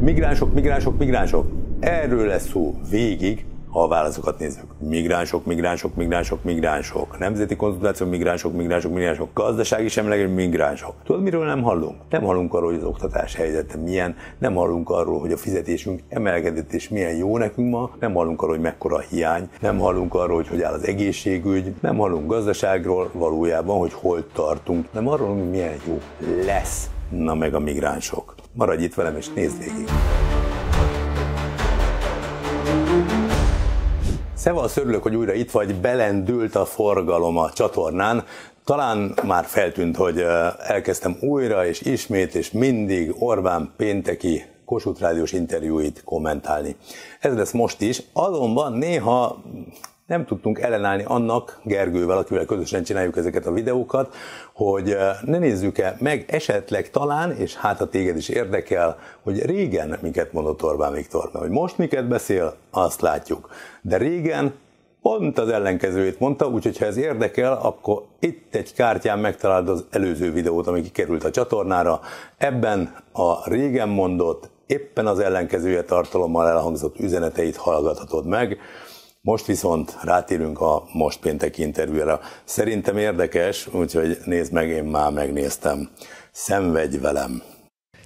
Migránsok, migránsok, migránsok. Erről lesz szó végig, ha a válaszokat nézzük. Migránsok, migránsok, migránsok, migránsok. Nemzeti konzultáció, migránsok, migránsok, migránsok. Gazdasági semleges migránsok. Tudod, miről nem hallunk? Nem hallunk arról, hogy az oktatás helyzete milyen, nem hallunk arról, hogy a fizetésünk emelkedett és milyen jó nekünk ma, nem hallunk arról, hogy mekkora a hiány, nem hallunk arról, hogy hogy áll az egészségügy, nem hallunk gazdaságról valójában, hogy hol tartunk, nem arról, hogy milyen jó lesz. Na meg a migránsok. Maradj itt velem és nézd végig! Szevasz, örülök, hogy újra itt vagy, belendült a forgalom a csatornán. Talán már feltűnt, hogy elkezdtem újra és ismét és mindig Orbán pénteki Kossuth Rádiós interjúit kommentálni. Ez lesz most is, azonban néha nem tudtunk ellenállni annak Gergővel, akivel közösen csináljuk ezeket a videókat, hogy ne nézzük-e meg esetleg talán, és hát a téged is érdekel, hogy régen miket mondott Orbán Viktor, mert hogy most miket beszél, azt látjuk. De régen pont az ellenkezőjét mondta, úgyhogy ha ez érdekel, akkor itt egy kártyán megtalálod az előző videót, ami kikerült a csatornára. Ebben a régen mondott, éppen az ellenkezője tartalommal elhangzott üzeneteit hallgathatod meg. Most viszont rátérünk a most péntek interjúra. Szerintem érdekes, úgyhogy nézd meg, én már megnéztem. Szenvedj velem!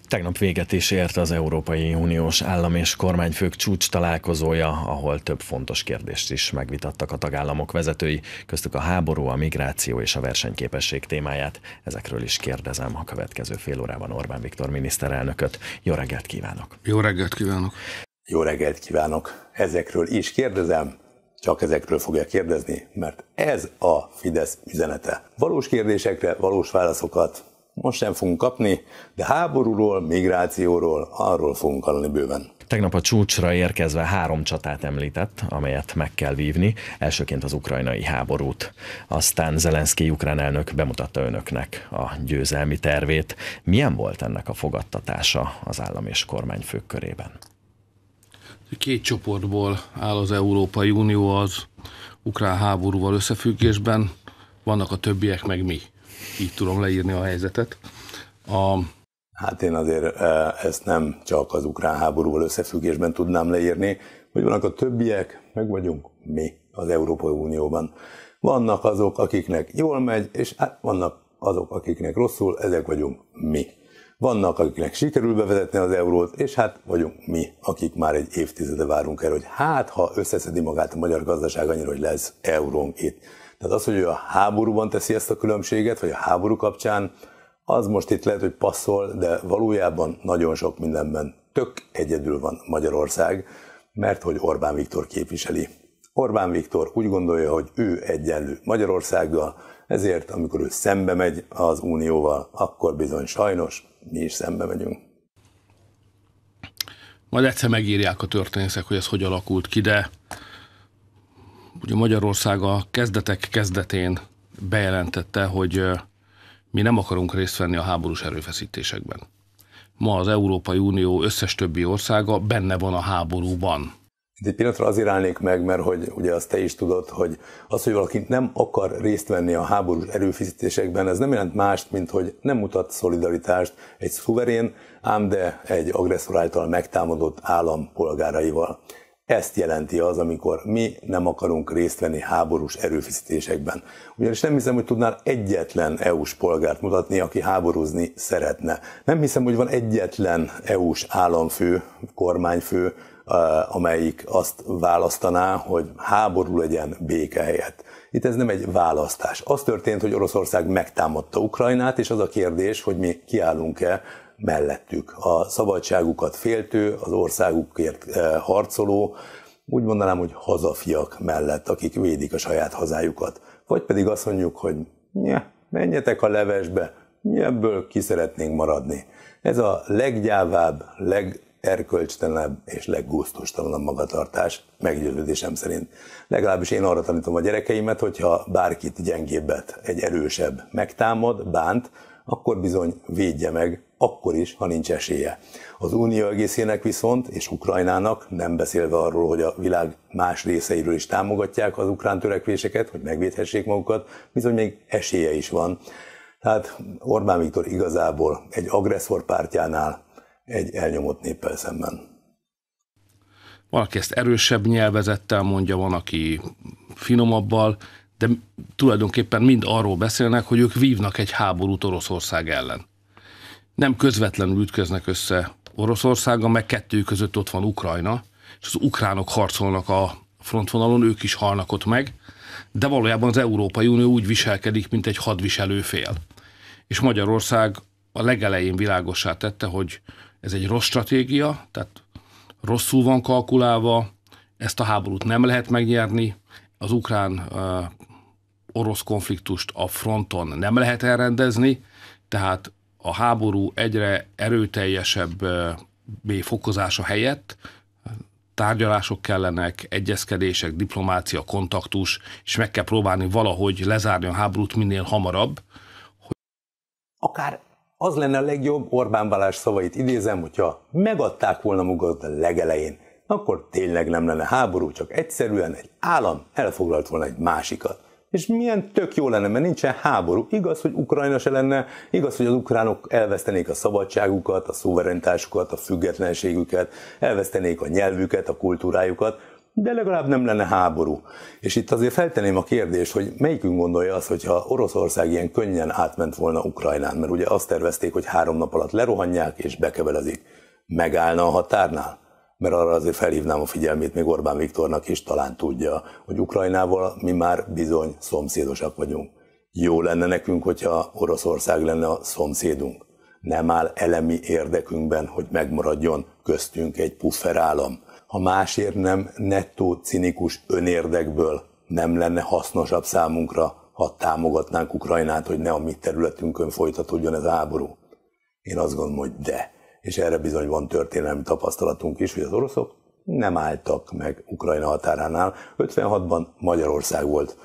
Tegnap véget is ért az Európai Uniós állam és kormányfők csúcs találkozója, ahol több fontos kérdést is megvitattak a tagállamok vezetői, köztük a háború, a migráció és a versenyképesség témáját. Ezekről is kérdezem a következő fél órában Orbán Viktor miniszterelnököt. Jó reggelt kívánok! Jó reggelt kívánok! Jó reggelt kívánok! Ezekről is kérdezem csak ezekről fogja kérdezni, mert ez a Fidesz üzenete. Valós kérdésekre valós válaszokat most sem fogunk kapni, de háborúról, migrációról, arról fogunk hallani bőven. Tegnap a csúcsra érkezve három csatát említett, amelyet meg kell vívni, elsőként az ukrajnai háborút. Aztán Zelenszky ukrán elnök bemutatta önöknek a győzelmi tervét. Milyen volt ennek a fogadtatása az állam és kormányfők körében? Két csoportból áll az Európai Unió az ukrán háborúval összefüggésben, vannak a többiek, meg mi. Így tudom leírni a helyzetet. A... Hát én azért e, ezt nem csak az ukrán háborúval összefüggésben tudnám leírni, hogy vannak a többiek, meg vagyunk mi az Európai Unióban. Vannak azok, akiknek jól megy, és hát vannak azok, akiknek rosszul, ezek vagyunk mi. Vannak, akiknek sikerül bevezetni az eurót, és hát vagyunk mi, akik már egy évtizede várunk erre, hogy hát, ha összeszedi magát a magyar gazdaság annyira, hogy lesz eurónk itt. Tehát az, hogy ő a háborúban teszi ezt a különbséget, vagy a háború kapcsán, az most itt lehet, hogy passzol, de valójában nagyon sok mindenben tök egyedül van Magyarország, mert hogy Orbán Viktor képviseli. Orbán Viktor úgy gondolja, hogy ő egyenlő Magyarországgal, ezért amikor ő szembe megy az Unióval, akkor bizony sajnos mi is szembe megyünk. Majd egyszer megírják a történészek, hogy ez hogy alakult ki, de ugye Magyarország a kezdetek kezdetén bejelentette, hogy mi nem akarunk részt venni a háborús erőfeszítésekben. Ma az Európai Unió összes többi országa benne van a háborúban. Itt egy pillanatra azért állnék meg, mert hogy ugye azt te is tudod, hogy az, hogy valaki nem akar részt venni a háborús erőfeszítésekben, ez nem jelent mást, mint hogy nem mutat szolidaritást egy szuverén, ám de egy agresszor által megtámadott állam polgáraival. Ezt jelenti az, amikor mi nem akarunk részt venni háborús erőfeszítésekben. Ugyanis nem hiszem, hogy tudnál egyetlen EU-s polgárt mutatni, aki háborúzni szeretne. Nem hiszem, hogy van egyetlen EU-s államfő, kormányfő, amelyik azt választaná, hogy háború legyen béke helyett. Itt ez nem egy választás. Az történt, hogy Oroszország megtámadta Ukrajnát, és az a kérdés, hogy mi kiállunk-e mellettük. A szabadságukat féltő, az országukért harcoló, úgy mondanám, hogy hazafiak mellett, akik védik a saját hazájukat. Vagy pedig azt mondjuk, hogy ne, menjetek a levesbe, mi ebből ki szeretnénk maradni. Ez a leggyávább, leg legerkölcstelenebb és leggusztustalanabb magatartás, meggyőződésem szerint. Legalábbis én arra tanítom a gyerekeimet, hogyha bárkit gyengébbet, egy erősebb megtámad, bánt, akkor bizony védje meg, akkor is, ha nincs esélye. Az Unió egészének viszont, és Ukrajnának, nem beszélve arról, hogy a világ más részeiről is támogatják az ukrán törekvéseket, hogy megvédhessék magukat, bizony még esélye is van. Tehát Orbán Viktor igazából egy agresszor pártjánál egy elnyomott néppel szemben. Valaki ezt erősebb nyelvezettel mondja, van, aki finomabbal, de tulajdonképpen mind arról beszélnek, hogy ők vívnak egy háborút Oroszország ellen. Nem közvetlenül ütköznek össze Oroszországgal, meg kettő között ott van Ukrajna, és az ukránok harcolnak a frontvonalon, ők is halnak ott meg, de valójában az Európai Unió úgy viselkedik, mint egy hadviselő fél. És Magyarország a legelején világosá tette, hogy ez egy rossz stratégia, tehát rosszul van kalkulálva, ezt a háborút nem lehet megnyerni, az ukrán-orosz konfliktust a fronton nem lehet elrendezni, tehát a háború egyre erőteljesebb B fokozása helyett tárgyalások kellenek, egyezkedések, diplomácia, kontaktus, és meg kell próbálni valahogy lezárni a háborút minél hamarabb. Akár az lenne a legjobb, Orbán Balázs szavait idézem, hogyha megadták volna magad a legelején, akkor tényleg nem lenne háború, csak egyszerűen egy állam elfoglalt volna egy másikat. És milyen tök jó lenne, mert nincsen háború. Igaz, hogy Ukrajna se lenne, igaz, hogy az ukránok elvesztenék a szabadságukat, a szuverenitásukat, a függetlenségüket, elvesztenék a nyelvüket, a kultúrájukat, de legalább nem lenne háború. És itt azért feltenném a kérdést, hogy melyikünk gondolja azt, hogyha Oroszország ilyen könnyen átment volna Ukrajnán, mert ugye azt tervezték, hogy három nap alatt lerohanják és bekevelezik. Megállna a határnál? Mert arra azért felhívnám a figyelmét, még Orbán Viktornak is talán tudja, hogy Ukrajnával mi már bizony szomszédosak vagyunk. Jó lenne nekünk, hogyha Oroszország lenne a szomszédunk. Nem áll elemi érdekünkben, hogy megmaradjon köztünk egy puffer állam ha másért nem nettó cinikus önérdekből nem lenne hasznosabb számunkra, ha támogatnánk Ukrajnát, hogy ne a mi területünkön folytatódjon ez a háború? Én azt gondolom, hogy de. És erre bizony van történelmi tapasztalatunk is, hogy az oroszok nem álltak meg Ukrajna határánál. 56-ban Magyarország volt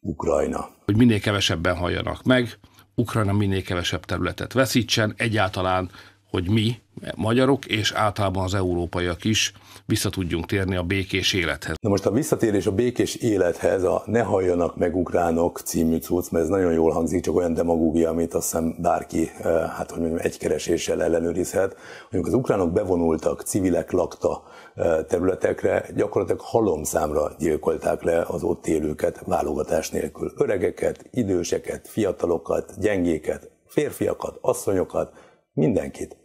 Ukrajna. Hogy minél kevesebben halljanak meg, Ukrajna minél kevesebb területet veszítsen, egyáltalán hogy mi, magyarok, és általában az európaiak is vissza tudjunk térni a békés élethez. Na most a visszatérés a békés élethez, a Ne halljanak meg ukránok című cucc, mert ez nagyon jól hangzik, csak olyan demagógia, amit azt hiszem bárki, eh, hát hogy mondjam, egy kereséssel ellenőrizhet. hogy az ukránok bevonultak, civilek lakta eh, területekre, gyakorlatilag halomszámra gyilkolták le az ott élőket válogatás nélkül. Öregeket, időseket, fiatalokat, gyengéket, férfiakat, asszonyokat, mindenkit.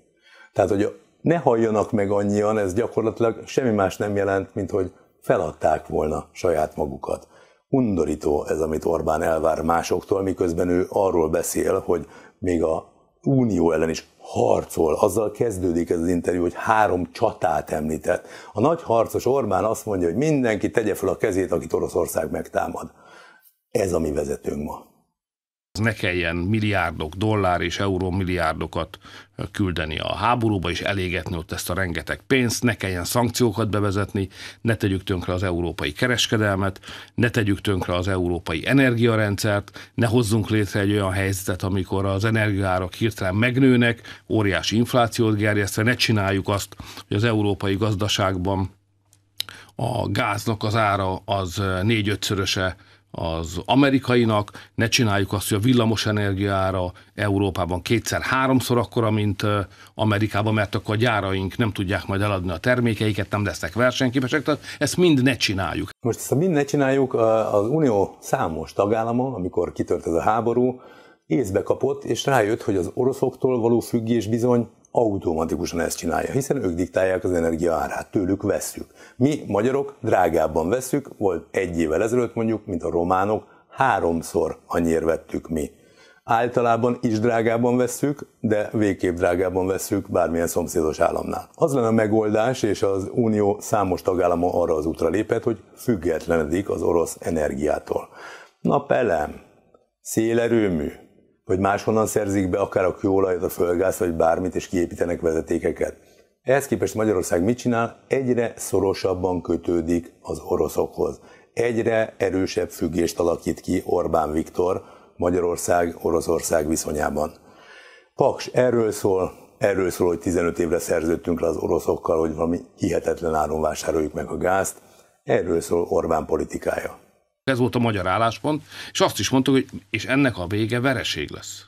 Tehát, hogy ne halljanak meg annyian, ez gyakorlatilag semmi más nem jelent, mint hogy feladták volna saját magukat. Undorító ez, amit Orbán elvár másoktól, miközben ő arról beszél, hogy még a unió ellen is harcol. Azzal kezdődik ez az interjú, hogy három csatát említett. A nagy harcos Orbán azt mondja, hogy mindenki tegye fel a kezét, akit Oroszország megtámad. Ez a mi vezetőnk ma ne kelljen milliárdok, dollár és euró milliárdokat küldeni a háborúba, és elégetni ott ezt a rengeteg pénzt, ne kelljen szankciókat bevezetni, ne tegyük tönkre az európai kereskedelmet, ne tegyük tönkre az európai energiarendszert, ne hozzunk létre egy olyan helyzetet, amikor az energiárak hirtelen megnőnek, óriási inflációt gerjesztve, ne csináljuk azt, hogy az európai gazdaságban a gáznak az ára az négy-ötszöröse az amerikainak, ne csináljuk azt, hogy a villamos energiára Európában kétszer-háromszor akkora, mint Amerikában, mert akkor a gyáraink nem tudják majd eladni a termékeiket, nem lesznek versenyképesek, tehát ezt mind ne csináljuk. Most ezt mind ne csináljuk, az Unió számos tagállama, amikor kitört ez a háború, észbe kapott, és rájött, hogy az oroszoktól való függés bizony automatikusan ezt csinálja, hiszen ők diktálják az energia árát, tőlük vesszük. Mi, magyarok, drágábban vesszük, volt egy évvel ezelőtt mondjuk, mint a románok, háromszor annyiért vettük mi. Általában is drágában vesszük, de végképp drágában vesszük bármilyen szomszédos államnál. Az lenne a megoldás, és az Unió számos tagállama arra az útra lépett, hogy függetlenedik az orosz energiától. Napelem, szélerőmű, vagy máshonnan szerzik be akár a kőolajat, a földgáz, vagy bármit, és kiépítenek vezetékeket. Ehhez képest Magyarország mit csinál? Egyre szorosabban kötődik az oroszokhoz. Egyre erősebb függést alakít ki Orbán Viktor Magyarország-Oroszország viszonyában. Paks erről szól, erről szól, hogy 15 évre szerződtünk le az oroszokkal, hogy valami hihetetlen áron vásároljuk meg a gázt. Erről szól Orbán politikája. Ez volt a magyar álláspont, és azt is mondtuk, hogy és ennek a vége vereség lesz.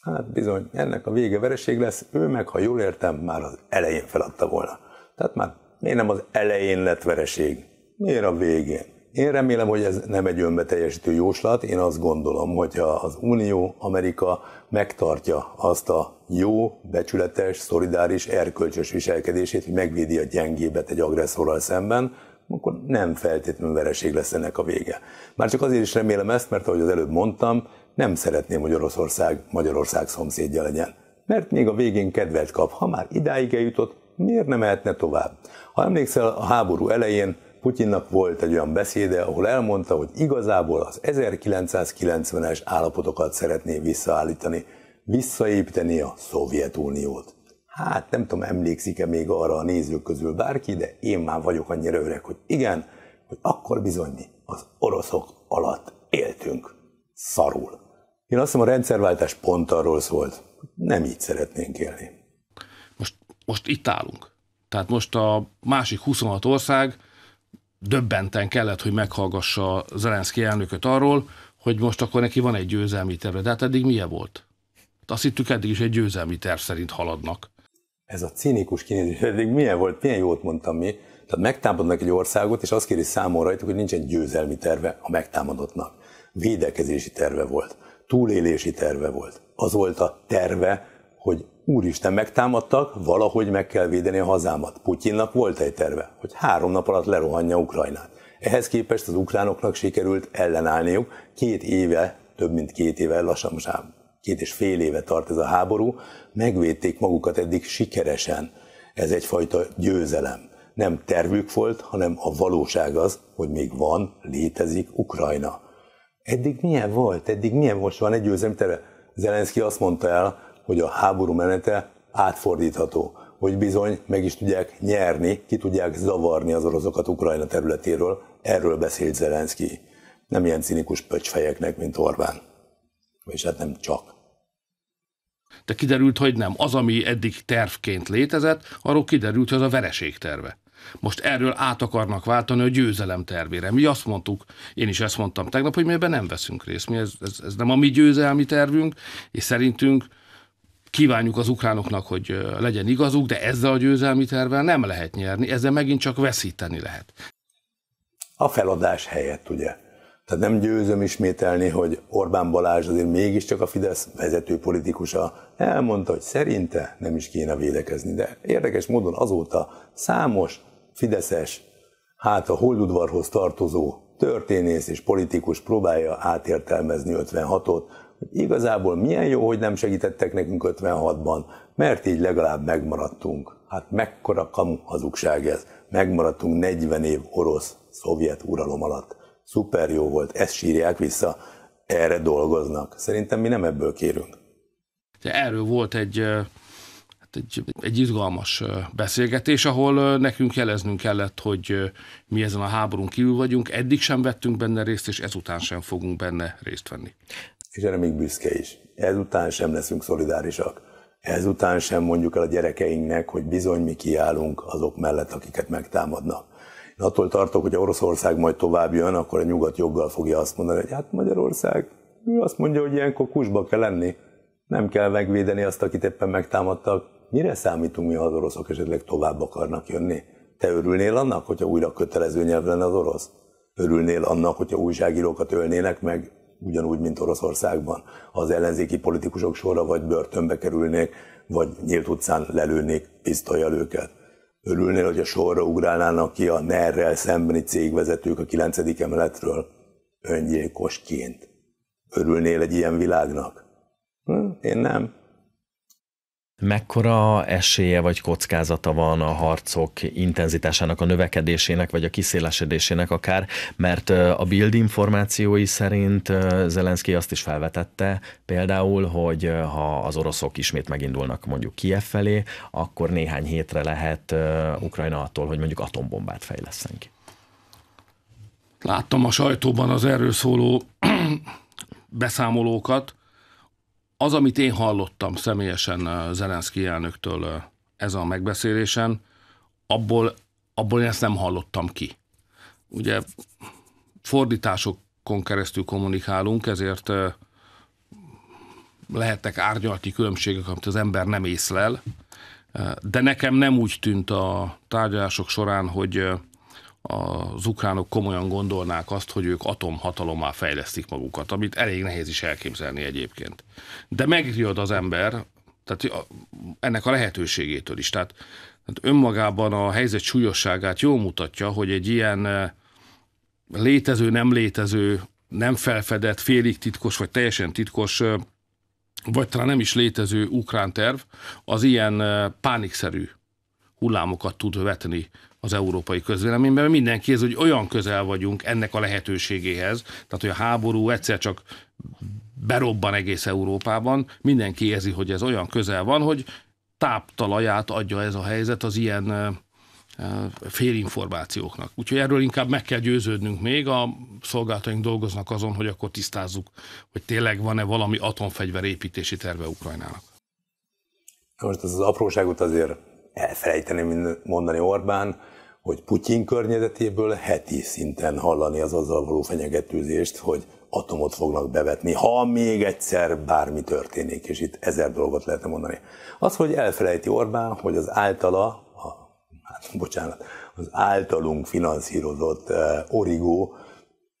Hát bizony, ennek a vége vereség lesz. Ő meg, ha jól értem, már az elején feladta volna. Tehát már miért nem az elején lett vereség? Miért a végén? Én remélem, hogy ez nem egy önbeteljesítő jóslat. Én azt gondolom, hogyha az Unió, Amerika megtartja azt a jó, becsületes, szolidáris, erkölcsös viselkedését, hogy megvédi a gyengébet egy agresszorral szemben, akkor nem feltétlenül vereség lesz ennek a vége. Már csak azért is remélem ezt, mert ahogy az előbb mondtam, nem szeretném, hogy Oroszország Magyarország szomszédja legyen. Mert még a végén kedvet kap, ha már idáig eljutott, miért nem mehetne tovább? Ha emlékszel, a háború elején Putyinnak volt egy olyan beszéde, ahol elmondta, hogy igazából az 1990-es állapotokat szeretné visszaállítani, visszaépíteni a Szovjetuniót. Hát nem tudom, emlékszik-e még arra a nézők közül bárki, de én már vagyok annyira öreg, hogy igen, hogy akkor bizony az oroszok alatt éltünk. Szarul. Én azt hiszem, a rendszerváltás pont arról szólt, hogy nem így szeretnénk élni. Most, most itt állunk. Tehát most a másik 26 ország döbbenten kellett, hogy meghallgassa Zelenszki elnököt arról, hogy most akkor neki van egy győzelmi terve. De hát eddig milyen volt? Hát azt hittük, eddig is egy győzelmi terv szerint haladnak ez a cinikus kinézés, eddig milyen volt, milyen jót mondtam mi. Tehát megtámadnak egy országot, és azt kéri számon rajtuk, hogy nincsen győzelmi terve a megtámadottnak. Védekezési terve volt, túlélési terve volt. Az volt a terve, hogy úristen, megtámadtak, valahogy meg kell védeni a hazámat. Putyinnak volt egy terve, hogy három nap alatt lerohanja Ukrajnát. Ehhez képest az ukránoknak sikerült ellenállniuk két éve, több mint két éve, lassan most két és fél éve tart ez a háború, megvédték magukat eddig sikeresen. Ez egyfajta győzelem. Nem tervük volt, hanem a valóság az, hogy még van, létezik Ukrajna. Eddig milyen volt? Eddig milyen most van egy győzelem terve? Zelenszky azt mondta el, hogy a háború menete átfordítható, hogy bizony meg is tudják nyerni, ki tudják zavarni az oroszokat Ukrajna területéről. Erről beszélt Zelenszky. Nem ilyen cinikus pöcsfejeknek, mint Orbán és hát nem csak. De kiderült, hogy nem. Az, ami eddig tervként létezett, arról kiderült, hogy az a vereség terve. Most erről át akarnak váltani a győzelem tervére. Mi azt mondtuk, én is ezt mondtam tegnap, hogy mi ebben nem veszünk részt. Mi ez, ez, ez nem a mi győzelmi tervünk, és szerintünk kívánjuk az ukránoknak, hogy legyen igazuk, de ezzel a győzelmi tervvel nem lehet nyerni, ezzel megint csak veszíteni lehet. A feladás helyett, ugye, tehát nem győzöm ismételni, hogy Orbán Balázs azért mégiscsak a Fidesz vezető politikusa elmondta, hogy szerinte nem is kéne védekezni. De érdekes módon azóta számos fideszes, hát a holdudvarhoz tartozó történész és politikus próbálja átértelmezni 56-ot, hogy igazából milyen jó, hogy nem segítettek nekünk 56-ban, mert így legalább megmaradtunk. Hát mekkora kamu hazugság ez. Megmaradtunk 40 év orosz-szovjet uralom alatt szuper jó volt, ezt sírják vissza, erre dolgoznak. Szerintem mi nem ebből kérünk. Erről volt egy hát egy, egy izgalmas beszélgetés, ahol nekünk jeleznünk kellett, hogy mi ezen a háborún kívül vagyunk, eddig sem vettünk benne részt, és ezután sem fogunk benne részt venni. És erre még büszke is. Ezután sem leszünk szolidárisak. Ezután sem mondjuk el a gyerekeinknek, hogy bizony mi kiállunk azok mellett, akiket megtámadnak. Én attól tartok, hogy Oroszország majd tovább jön, akkor a nyugat joggal fogja azt mondani, hogy hát Magyarország, ő azt mondja, hogy ilyenkor kusba kell lenni. Nem kell megvédeni azt, akit éppen megtámadtak. Mire számítunk mi, ha az oroszok esetleg tovább akarnak jönni? Te örülnél annak, hogyha újra kötelező nyelv lenne az orosz? Örülnél annak, hogyha újságírókat ölnének meg, ugyanúgy, mint Oroszországban? Az ellenzéki politikusok sorra vagy börtönbe kerülnék, vagy nyílt utcán lelőnék pisztolyjal őket? örülnél, hogy a sorra ugrálnának ki a ner szembeni cégvezetők a 9. emeletről öngyilkosként. Örülnél egy ilyen világnak? Hm? Én nem. Mekkora esélye vagy kockázata van a harcok intenzitásának a növekedésének, vagy a kiszélesedésének akár, mert a Bild információi szerint Zelenszky azt is felvetette például, hogy ha az oroszok ismét megindulnak mondjuk Kiev felé, akkor néhány hétre lehet Ukrajna attól, hogy mondjuk atombombát fejleszten ki. Láttam a sajtóban az erről szóló beszámolókat, az, amit én hallottam személyesen eh, Zelenszky elnöktől eh, ez a megbeszélésen, abból, abból én ezt nem hallottam ki. Ugye fordításokon keresztül kommunikálunk, ezért eh, lehetnek árnyalati különbségek, amit az ember nem észlel, de nekem nem úgy tűnt a tárgyalások során, hogy az ukránok komolyan gondolnák azt, hogy ők atomhatalommá fejlesztik magukat, amit elég nehéz is elképzelni egyébként. De megriad az ember tehát ennek a lehetőségétől is. Tehát, tehát önmagában a helyzet súlyosságát jól mutatja, hogy egy ilyen eh, létező, nem létező, nem felfedett, félig titkos, vagy teljesen titkos, eh, vagy talán nem is létező ukrán terv, az ilyen eh, pánikszerű hullámokat tud vetni az európai közvéleményben, mert mindenki ez, hogy olyan közel vagyunk ennek a lehetőségéhez, tehát hogy a háború egyszer csak berobban egész Európában, mindenki érzi, hogy ez olyan közel van, hogy táptalaját adja ez a helyzet az ilyen félinformációknak. Úgyhogy erről inkább meg kell győződnünk még, a szolgálataink dolgoznak azon, hogy akkor tisztázzuk, hogy tényleg van-e valami atomfegyver építési terve Ukrajnának. Most az apróságot azért elfelejteni mondani Orbán, hogy Putyin környezetéből heti szinten hallani az azzal való fenyegetőzést, hogy atomot fognak bevetni, ha még egyszer bármi történik, és itt ezer dolgot lehetne mondani. Az, hogy elfelejti Orbán, hogy az általa, a, hát bocsánat, az általunk finanszírozott uh, eh, origó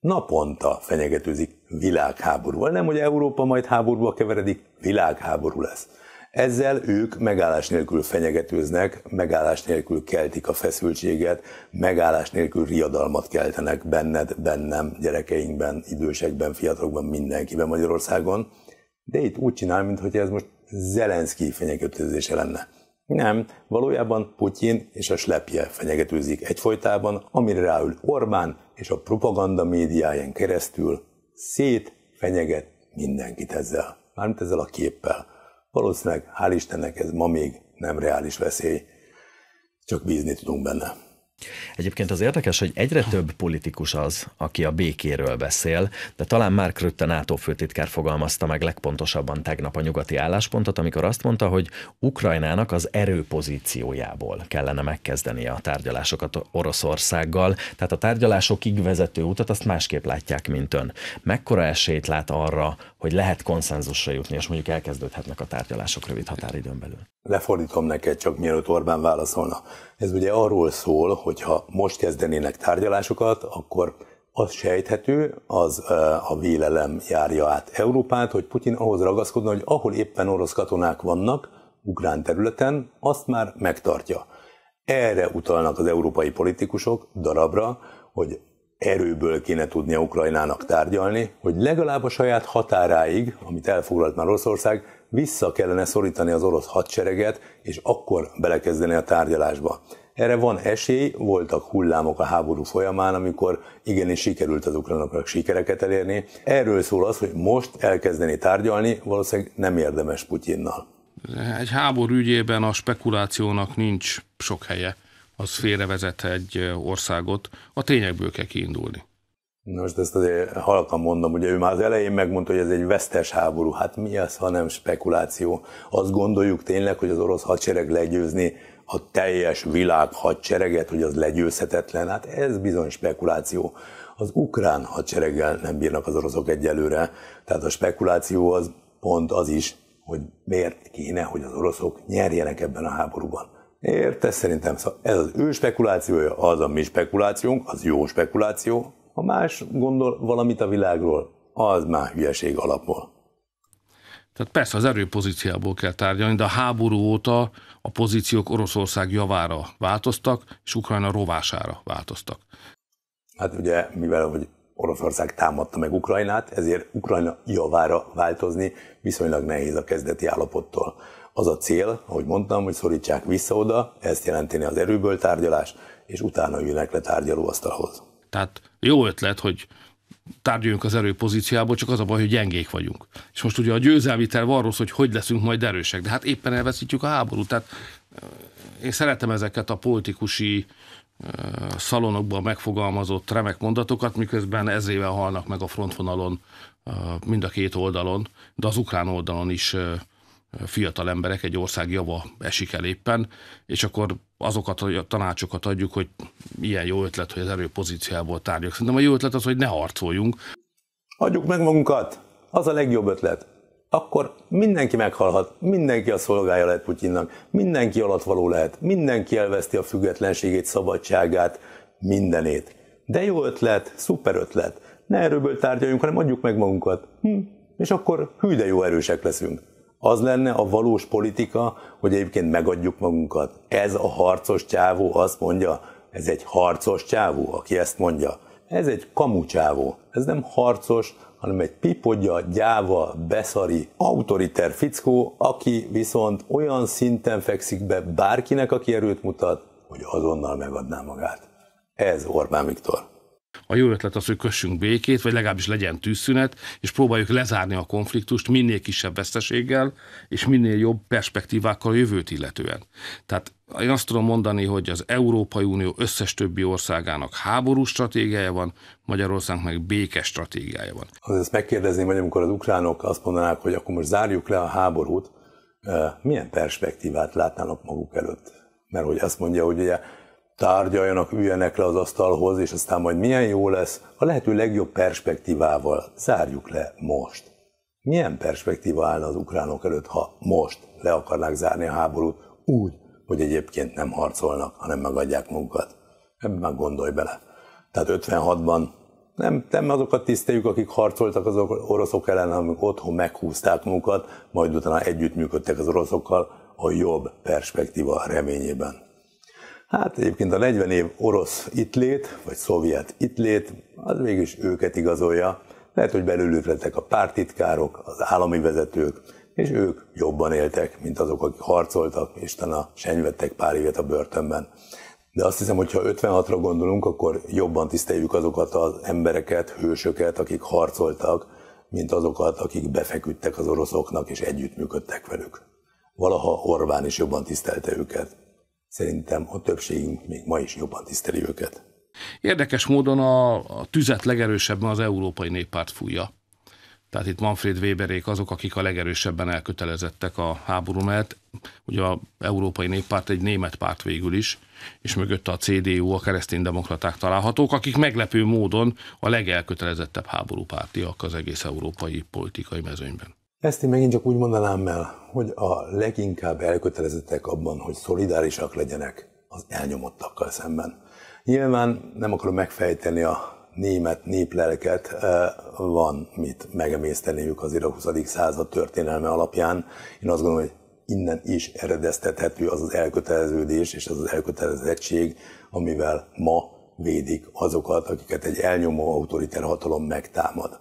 naponta fenyegetőzik világháborúval. Nem, hogy Európa majd háborúba keveredik, világháború lesz. Ezzel ők megállás nélkül fenyegetőznek, megállás nélkül keltik a feszültséget, megállás nélkül riadalmat keltenek benned, bennem, gyerekeinkben, idősekben, fiatalokban, mindenkiben Magyarországon. De itt úgy csinál, mintha ez most Zelenszky fenyegetőzése lenne. Nem, valójában Putyin és a slepje fenyegetőzik egyfolytában, amire ráül Orbán és a propaganda médiáján keresztül szét fenyeget mindenkit ezzel, mármint ezzel a képpel. Valószínűleg, hál' Istennek ez ma még nem reális veszély, csak bízni tudunk benne. Egyébként az érdekes, hogy egyre több politikus az, aki a békéről beszél, de talán már Krötte NATO főtitkár fogalmazta meg legpontosabban tegnap a nyugati álláspontot, amikor azt mondta, hogy Ukrajnának az erőpozíciójából kellene megkezdenie a tárgyalásokat Oroszországgal, tehát a tárgyalásokig vezető utat azt másképp látják, mint ön. Mekkora esélyt lát arra hogy lehet konszenzusra jutni, és mondjuk elkezdődhetnek a tárgyalások rövid határidőn belül. Lefordítom neked, csak mielőtt Orbán válaszolna. Ez ugye arról szól, hogy ha most kezdenének tárgyalásokat, akkor az sejthető, az a vélelem járja át Európát, hogy Putyin ahhoz ragaszkodna, hogy ahol éppen orosz katonák vannak, ukrán területen, azt már megtartja. Erre utalnak az európai politikusok darabra, hogy erőből kéne tudnia Ukrajnának tárgyalni, hogy legalább a saját határáig, amit elfoglalt már Oroszország, vissza kellene szorítani az orosz hadsereget, és akkor belekezdeni a tárgyalásba. Erre van esély, voltak hullámok a háború folyamán, amikor igenis sikerült az ukránoknak sikereket elérni. Erről szól az, hogy most elkezdeni tárgyalni valószínűleg nem érdemes Putyinnal. Egy háború ügyében a spekulációnak nincs sok helye az félrevezet egy országot, a tényekből kell kiindulni. Most ezt azért halkan mondom, ugye ő már az elején megmondta, hogy ez egy vesztes háború. Hát mi az, ha nem spekuláció? Azt gondoljuk tényleg, hogy az orosz hadsereg legyőzni a teljes világ hadsereget, hogy az legyőzhetetlen. Hát ez bizony spekuláció. Az ukrán hadsereggel nem bírnak az oroszok egyelőre. Tehát a spekuláció az pont az is, hogy miért kéne, hogy az oroszok nyerjenek ebben a háborúban. Érte? Szerintem ez az ő spekulációja, az a mi spekulációnk, az jó spekuláció. Ha más gondol valamit a világról, az már hülyeség alapból. Tehát persze az erőpozíciából kell tárgyalni, de a háború óta a pozíciók Oroszország javára változtak, és Ukrajna rovására változtak. Hát ugye, mivel hogy Oroszország támadta meg Ukrajnát, ezért Ukrajna javára változni viszonylag nehéz a kezdeti állapottól. Az a cél, ahogy mondtam, hogy szorítsák vissza oda, ezt jelenteni az erőből tárgyalás, és utána jönnek le tárgyalóasztalhoz. Tehát jó ötlet, hogy tárgyaljunk az erő pozíciából, csak az a baj, hogy gyengék vagyunk. És most ugye a győzelmi terv arról szól, hogy hogy leszünk majd erősek, de hát éppen elveszítjük a háborút. Tehát eh, én szeretem ezeket a politikusi eh, szalonokban megfogalmazott remek mondatokat, miközben ezével halnak meg a frontvonalon eh, mind a két oldalon, de az ukrán oldalon is fiatal emberek, egy ország java esik el éppen, és akkor azokat a tanácsokat adjuk, hogy ilyen jó ötlet, hogy az erőpozíciából tárgyak. Szerintem a jó ötlet az, hogy ne harcoljunk. Adjuk meg magunkat! Az a legjobb ötlet. Akkor mindenki meghalhat, mindenki a szolgája lehet Putyinnak, mindenki való lehet, mindenki elveszti a függetlenségét, szabadságát, mindenét. De jó ötlet, szuper ötlet. Ne erőből tárgyaljunk, hanem adjuk meg magunkat. Hm. És akkor hű de jó erősek leszünk. Az lenne a valós politika, hogy egyébként megadjuk magunkat. Ez a harcos csávó azt mondja, ez egy harcos csávó, aki ezt mondja. Ez egy kamucsávó. Ez nem harcos, hanem egy pipodja, gyáva, beszari, autoriter fickó, aki viszont olyan szinten fekszik be bárkinek, aki erőt mutat, hogy azonnal megadná magát. Ez Orbán Viktor a jó ötlet az, hogy kössünk békét, vagy legalábbis legyen tűzszünet, és próbáljuk lezárni a konfliktust minél kisebb veszteséggel, és minél jobb perspektívákkal a jövőt illetően. Tehát én azt tudom mondani, hogy az Európai Unió összes többi országának háborús stratégiája van, Magyarország meg béke stratégiája van. Ezt megkérdezném, hogy amikor az ukránok azt mondanák, hogy akkor most zárjuk le a háborút, eh, milyen perspektívát látnának maguk előtt? Mert hogy azt mondja, hogy ugye tárgyaljanak, üljenek le az asztalhoz, és aztán majd milyen jó lesz, a lehető legjobb perspektívával zárjuk le most. Milyen perspektíva állna az ukránok előtt, ha most le akarnák zárni a háborút úgy, hogy egyébként nem harcolnak, hanem megadják magukat? Ebben már gondolj bele. Tehát 56-ban nem, nem azokat tiszteljük, akik harcoltak az oroszok ellen, hanem otthon meghúzták magukat, majd utána együttműködtek az oroszokkal a jobb perspektíva reményében. Hát egyébként a 40 év orosz itlét vagy szovjet itlét, az mégis őket igazolja. Lehet, hogy belőlük lettek a pártitkárok, az állami vezetők, és ők jobban éltek, mint azok, akik harcoltak, és a senyvettek pár évet a börtönben. De azt hiszem, hogy ha 56-ra gondolunk, akkor jobban tiszteljük azokat az embereket, hősöket, akik harcoltak, mint azokat, akik befeküdtek az oroszoknak és együttműködtek velük. Valaha Orbán is jobban tisztelte őket. Szerintem a többségünk még ma is jobban tiszteli őket. Érdekes módon a, a tüzet legerősebben az Európai Néppárt fújja. Tehát itt Manfred Weberék azok, akik a legerősebben elkötelezettek a háború mellett. Ugye a Európai Néppárt egy német párt végül is, és mögött a CDU, a kereszténydemokraták találhatók, akik meglepő módon a legelkötelezettebb háborúpártiak az egész európai politikai mezőnyben. Ezt én megint csak úgy mondanám el, hogy a leginkább elkötelezettek abban, hogy szolidárisak legyenek az elnyomottakkal szemben. Nyilván nem akarom megfejteni a német néplelket, eh, van mit megemészteniük az a 20. század történelme alapján. Én azt gondolom, hogy innen is eredeztethető az az elköteleződés és az az elkötelezettség, amivel ma védik azokat, akiket egy elnyomó autoriter hatalom megtámad.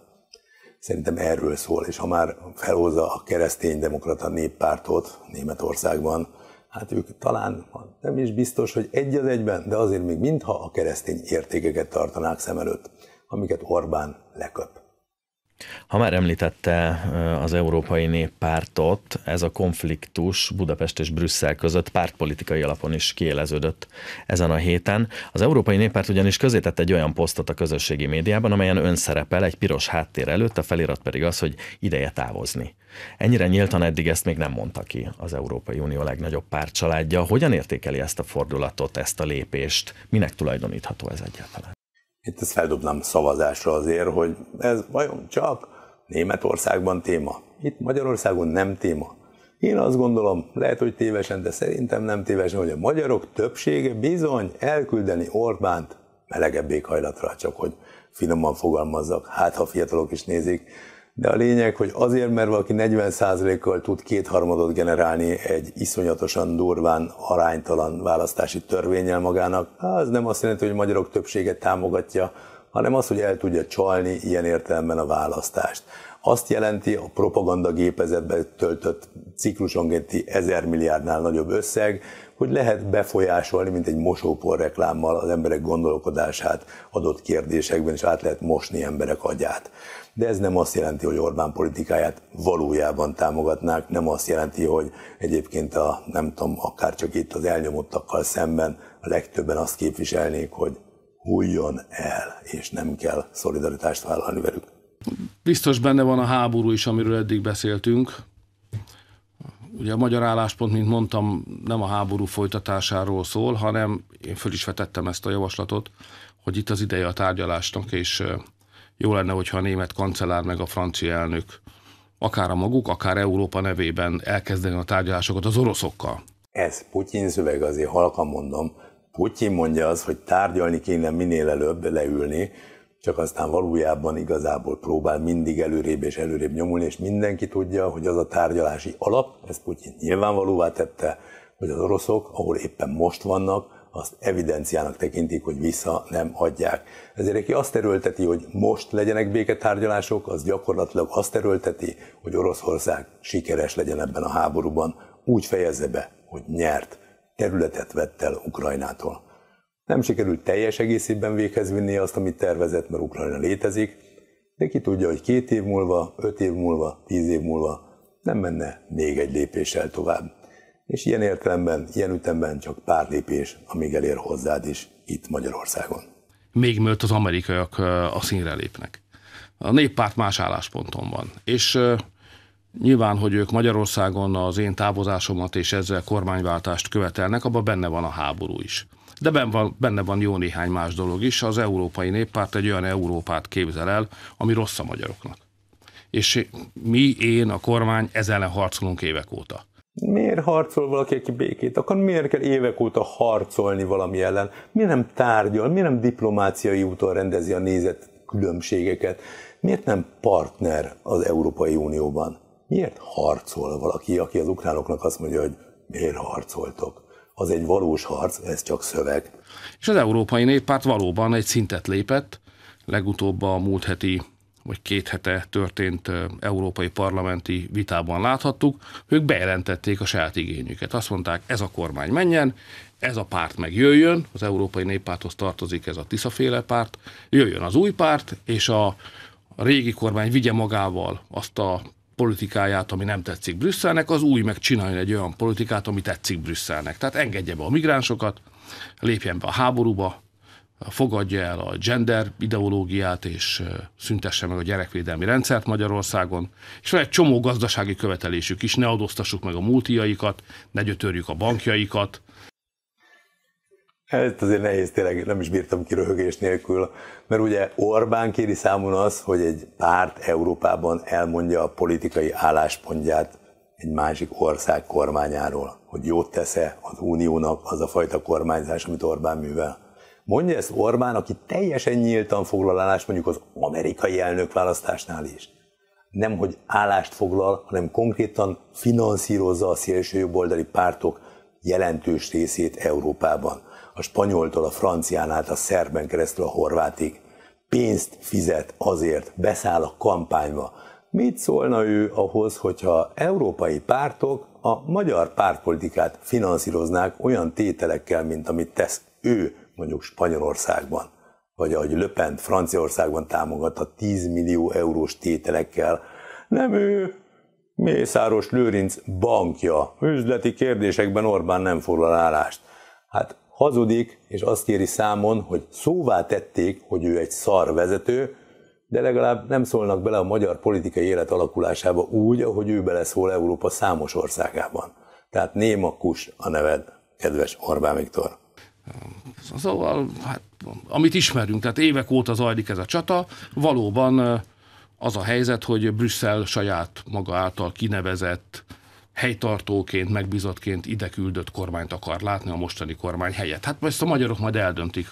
Szerintem erről szól, és ha már felhozza a kereszténydemokrata néppártot Németországban, hát ők talán nem is biztos, hogy egy az egyben, de azért még mintha a keresztény értékeket tartanák szem előtt, amiket Orbán leköp. Ha már említette az Európai Néppártot, ez a konfliktus Budapest és Brüsszel között pártpolitikai alapon is kieleződött ezen a héten. Az Európai Néppárt ugyanis közétett egy olyan posztot a közösségi médiában, amelyen ön szerepel egy piros háttér előtt, a felirat pedig az, hogy ideje távozni. Ennyire nyíltan eddig ezt még nem mondta ki az Európai Unió legnagyobb pártcsaládja. Hogyan értékeli ezt a fordulatot, ezt a lépést? Minek tulajdonítható ez egyáltalán? itt ezt feldobnám szavazásra azért, hogy ez vajon csak Németországban téma. Itt Magyarországon nem téma. Én azt gondolom, lehet, hogy tévesen, de szerintem nem tévesen, hogy a magyarok többsége bizony elküldeni Orbánt melegebb éghajlatra, csak hogy finoman fogalmazzak, hát ha fiatalok is nézik, de a lényeg, hogy azért, mert valaki 40%-kal tud kétharmadot generálni egy iszonyatosan durván aránytalan választási törvényel magának, az nem azt jelenti, hogy a magyarok többséget támogatja, hanem az, hogy el tudja csalni ilyen értelemben a választást. Azt jelenti a propaganda gépezetbe töltött ciklusonkénti ezer milliárdnál nagyobb összeg, hogy lehet befolyásolni, mint egy mosópor reklámmal az emberek gondolkodását adott kérdésekben, és át lehet mosni emberek agyát. De ez nem azt jelenti, hogy Orbán politikáját valójában támogatnák, nem azt jelenti, hogy egyébként a, nem tudom, akár csak itt az elnyomottakkal szemben a legtöbben azt képviselnék, hogy hulljon el, és nem kell szolidaritást vállalni velük. Biztos benne van a háború is, amiről eddig beszéltünk, Ugye a magyar álláspont, mint mondtam, nem a háború folytatásáról szól, hanem én föl is vetettem ezt a javaslatot, hogy itt az ideje a tárgyalásnak, és jó lenne, hogyha a német kancellár meg a francia elnök akár a maguk, akár Európa nevében elkezdeni a tárgyalásokat az oroszokkal. Ez Putyin szöveg, azért halkan mondom. Putyin mondja az, hogy tárgyalni kéne minél előbb leülni, csak aztán valójában igazából próbál mindig előrébb és előrébb nyomulni, és mindenki tudja, hogy az a tárgyalási alap, ezt Putyin nyilvánvalóvá tette, hogy az oroszok, ahol éppen most vannak, azt evidenciának tekintik, hogy vissza nem adják. Ezért aki azt erőlteti, hogy most legyenek béketárgyalások, az gyakorlatilag azt erőlteti, hogy Oroszország sikeres legyen ebben a háborúban. Úgy fejezze be, hogy nyert, területet vett el Ukrajnától. Nem sikerült teljes egészében véghez vinni azt, amit tervezett, mert Ukrajna létezik, de ki tudja, hogy két év múlva, öt év múlva, tíz év múlva nem menne még egy lépéssel tovább. És ilyen értelemben, ilyen ütemben csak pár lépés, amíg elér hozzád is itt Magyarországon. Még mielőtt az amerikaiak a színre lépnek. A néppárt más állásponton van. És Nyilván, hogy ők Magyarországon az én távozásomat és ezzel kormányváltást követelnek, abban benne van a háború is de benne van, benne van jó néhány más dolog is. Az Európai Néppárt egy olyan Európát képzel el, ami rossz a magyaroknak. És mi, én, a kormány ezzel ellen harcolunk évek óta. Miért harcol valaki, aki békét Akkor Miért kell évek óta harcolni valami ellen? Miért nem tárgyal, miért nem diplomáciai úton rendezi a nézet különbségeket? Miért nem partner az Európai Unióban? Miért harcol valaki, aki az ukránoknak azt mondja, hogy miért harcoltok? az egy valós harc, ez csak szöveg. És az Európai Néppárt valóban egy szintet lépett, legutóbb a múlt heti vagy két hete történt európai parlamenti vitában láthattuk, ők bejelentették a saját igényüket. Azt mondták, ez a kormány menjen, ez a párt meg jöjjön, az Európai Néppárthoz tartozik ez a Tiszaféle párt, jöjjön az új párt, és a, a régi kormány vigye magával azt a politikáját, ami nem tetszik Brüsszelnek, az új meg csináljon egy olyan politikát, ami tetszik Brüsszelnek. Tehát engedje be a migránsokat, lépjen be a háborúba, fogadja el a gender ideológiát, és szüntesse meg a gyerekvédelmi rendszert Magyarországon, és van egy csomó gazdasági követelésük is, ne adóztassuk meg a múltiaikat, ne gyötörjük a bankjaikat, ezt azért nehéz, tényleg nem is bírtam ki röhögés nélkül, mert ugye Orbán kéri számon az, hogy egy párt Európában elmondja a politikai álláspontját egy másik ország kormányáról, hogy jót tesz-e az uniónak az a fajta kormányzás, amit Orbán művel. Mondja ezt Orbán, aki teljesen nyíltan foglal állást mondjuk az amerikai elnök választásnál is. Nem, hogy állást foglal, hanem konkrétan finanszírozza a szélsőjobboldali pártok jelentős részét Európában a spanyoltól a francián át a szerben keresztül a horvátig. Pénzt fizet azért, beszáll a kampányba. Mit szólna ő ahhoz, hogyha európai pártok a magyar pártpolitikát finanszíroznák olyan tételekkel, mint amit tesz ő mondjuk Spanyolországban, vagy ahogy löpent Franciaországban támogatta 10 millió eurós tételekkel. Nem ő, Mészáros Lőrinc bankja. Üzleti kérdésekben Orbán nem foglal állást. Hát hazudik, és azt kéri számon, hogy szóvá tették, hogy ő egy szar vezető, de legalább nem szólnak bele a magyar politikai élet alakulásába úgy, ahogy ő beleszól Európa számos országában. Tehát néma kus a neved, kedves Orbán Viktor. Szóval, hát, amit ismerünk, tehát évek óta zajlik ez a csata, valóban az a helyzet, hogy Brüsszel saját maga által kinevezett helytartóként, megbizatként ide küldött kormányt akar látni a mostani kormány helyett. Hát ezt a magyarok majd eldöntik.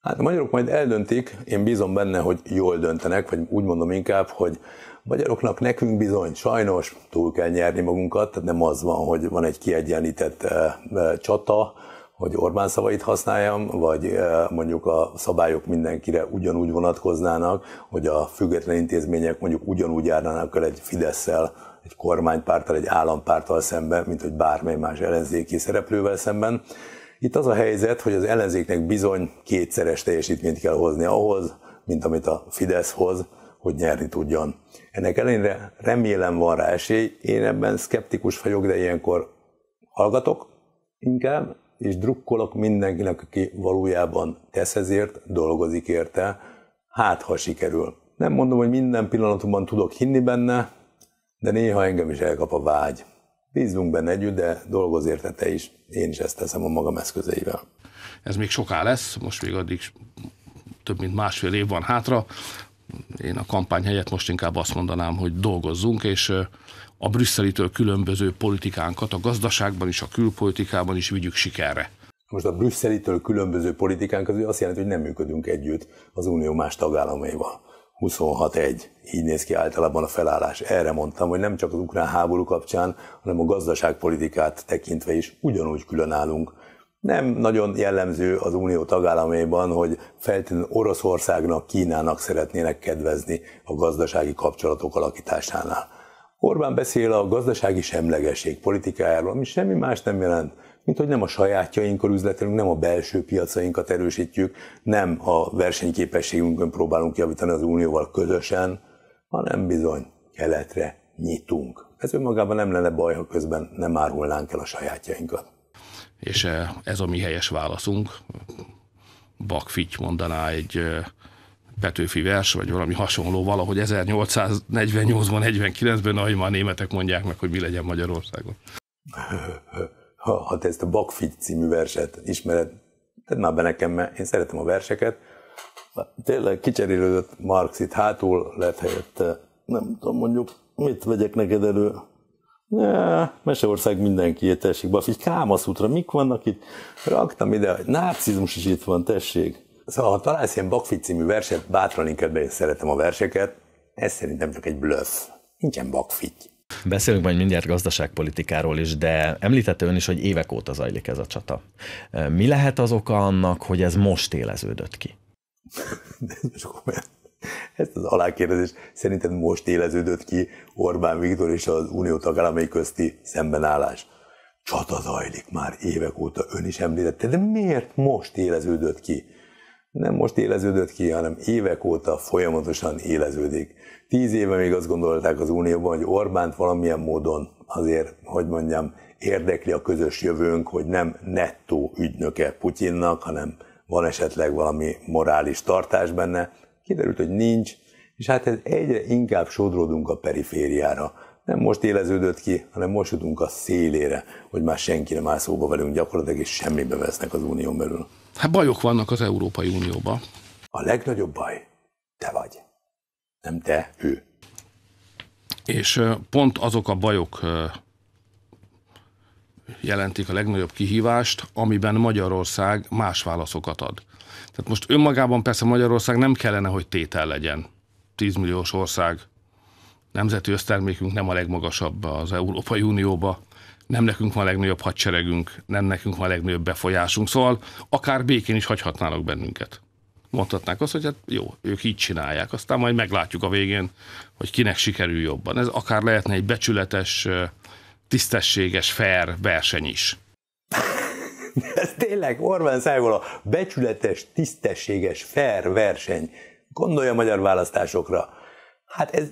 Hát a magyarok majd eldöntik, én bízom benne, hogy jól döntenek, vagy úgy mondom inkább, hogy magyaroknak nekünk bizony sajnos túl kell nyerni magunkat, tehát nem az van, hogy van egy kiegyenlített e, e, csata, hogy Orbán szavait használjam, vagy e, mondjuk a szabályok mindenkire ugyanúgy vonatkoznának, hogy a független intézmények mondjuk ugyanúgy járnának el egy Fidesz-szel, egy kormánypárttal, egy állampárttal szemben, mint hogy bármely más ellenzéki szereplővel szemben. Itt az a helyzet, hogy az ellenzéknek bizony kétszeres teljesítményt kell hozni ahhoz, mint amit a Fidesz hoz, hogy nyerni tudjon. Ennek ellenére remélem van rá esély, én ebben szkeptikus vagyok, de ilyenkor hallgatok inkább, és drukkolok mindenkinek, aki valójában tesz ezért, dolgozik érte, hát ha sikerül. Nem mondom, hogy minden pillanatban tudok hinni benne, de néha engem is elkap a vágy. Bízunk benne együtt, de dolgoz érte te is. Én is ezt teszem a magam eszközeivel. Ez még soká lesz, most még addig több mint másfél év van hátra. Én a kampány helyett most inkább azt mondanám, hogy dolgozzunk, és a brüsszelitől különböző politikánkat a gazdaságban is, a külpolitikában is vigyük sikerre. Most a brüsszelitől különböző politikánk az azt jelenti, hogy nem működünk együtt az unió más tagállamaival. 26-1. Így néz ki általában a felállás. Erre mondtam, hogy nem csak az ukrán háború kapcsán, hanem a gazdaságpolitikát tekintve is ugyanúgy különállunk. Nem nagyon jellemző az unió tagállamaiban, hogy feltétlenül Oroszországnak, Kínának szeretnének kedvezni a gazdasági kapcsolatok alakításánál. Orbán beszél a gazdasági semlegesség politikájáról, ami semmi más nem jelent, mint hogy nem a sajátjainkkal üzletelünk, nem a belső piacainkat erősítjük, nem a versenyképességünkön próbálunk javítani az unióval közösen, hanem bizony keletre nyitunk. Ez önmagában nem lenne baj, ha közben nem árulnánk el a sajátjainkat. És eh, ez a mi helyes válaszunk. Bakfitty mondaná egy eh, Petőfi vers, vagy valami hasonló, valahogy 1848-ban, 49-ben, ahogy már németek mondják meg, hogy mi legyen Magyarországon. ha, ha te ezt a Bakfit című verset ismered, tedd már be nekem, mert én szeretem a verseket. Tényleg kicserélődött Marx itt hátul, lett helyette, eh, nem tudom mondjuk, mit vegyek neked elő? Ne, Meseország mindenki, tessék, Kámasz útra mik vannak itt? Raktam ide, hogy nácizmus is itt van, tessék. Szóval, ha találsz ilyen Bakfit című verset, bátran inkább szeretem a verseket, ez szerintem csak egy bluff. Nincsen Bakfit. Beszélünk majd mindjárt gazdaságpolitikáról is, de említette ön is, hogy évek óta zajlik ez a csata. Mi lehet az oka annak, hogy ez most éleződött ki? Ezt az alákérdezést szerintem most éleződött ki Orbán Viktor és az unió tagállamai közti szembenállás. Csata zajlik már évek óta, ön is említette, de miért most éleződött ki? nem most éleződött ki, hanem évek óta folyamatosan éleződik. Tíz éve még azt gondolták az Unióban, hogy Orbánt valamilyen módon azért, hogy mondjam, érdekli a közös jövőnk, hogy nem nettó ügynöke Putyinnak, hanem van esetleg valami morális tartás benne. Kiderült, hogy nincs, és hát ez egyre inkább sodródunk a perifériára. Nem most éleződött ki, hanem most jutunk a szélére, hogy már senki nem áll szóba velünk gyakorlatilag, és semmibe vesznek az unión belül. Hát bajok vannak az Európai Unióban. A legnagyobb baj te vagy. Nem te, ő. És pont azok a bajok jelentik a legnagyobb kihívást, amiben Magyarország más válaszokat ad. Tehát most önmagában persze Magyarország nem kellene, hogy tétel legyen. 10 milliós ország, nemzeti össztermékünk nem a legmagasabb az Európai Unióba, nem nekünk van a legnagyobb hadseregünk, nem nekünk van a legnagyobb befolyásunk, szóval akár békén is hagyhatnának bennünket. Mondhatnák azt, hogy hát jó, ők így csinálják, aztán majd meglátjuk a végén, hogy kinek sikerül jobban. Ez akár lehetne egy becsületes, tisztességes, fair verseny is. Ez tényleg Orbán szájból a becsületes, tisztességes, fair verseny. Gondolja a magyar választásokra. Hát ez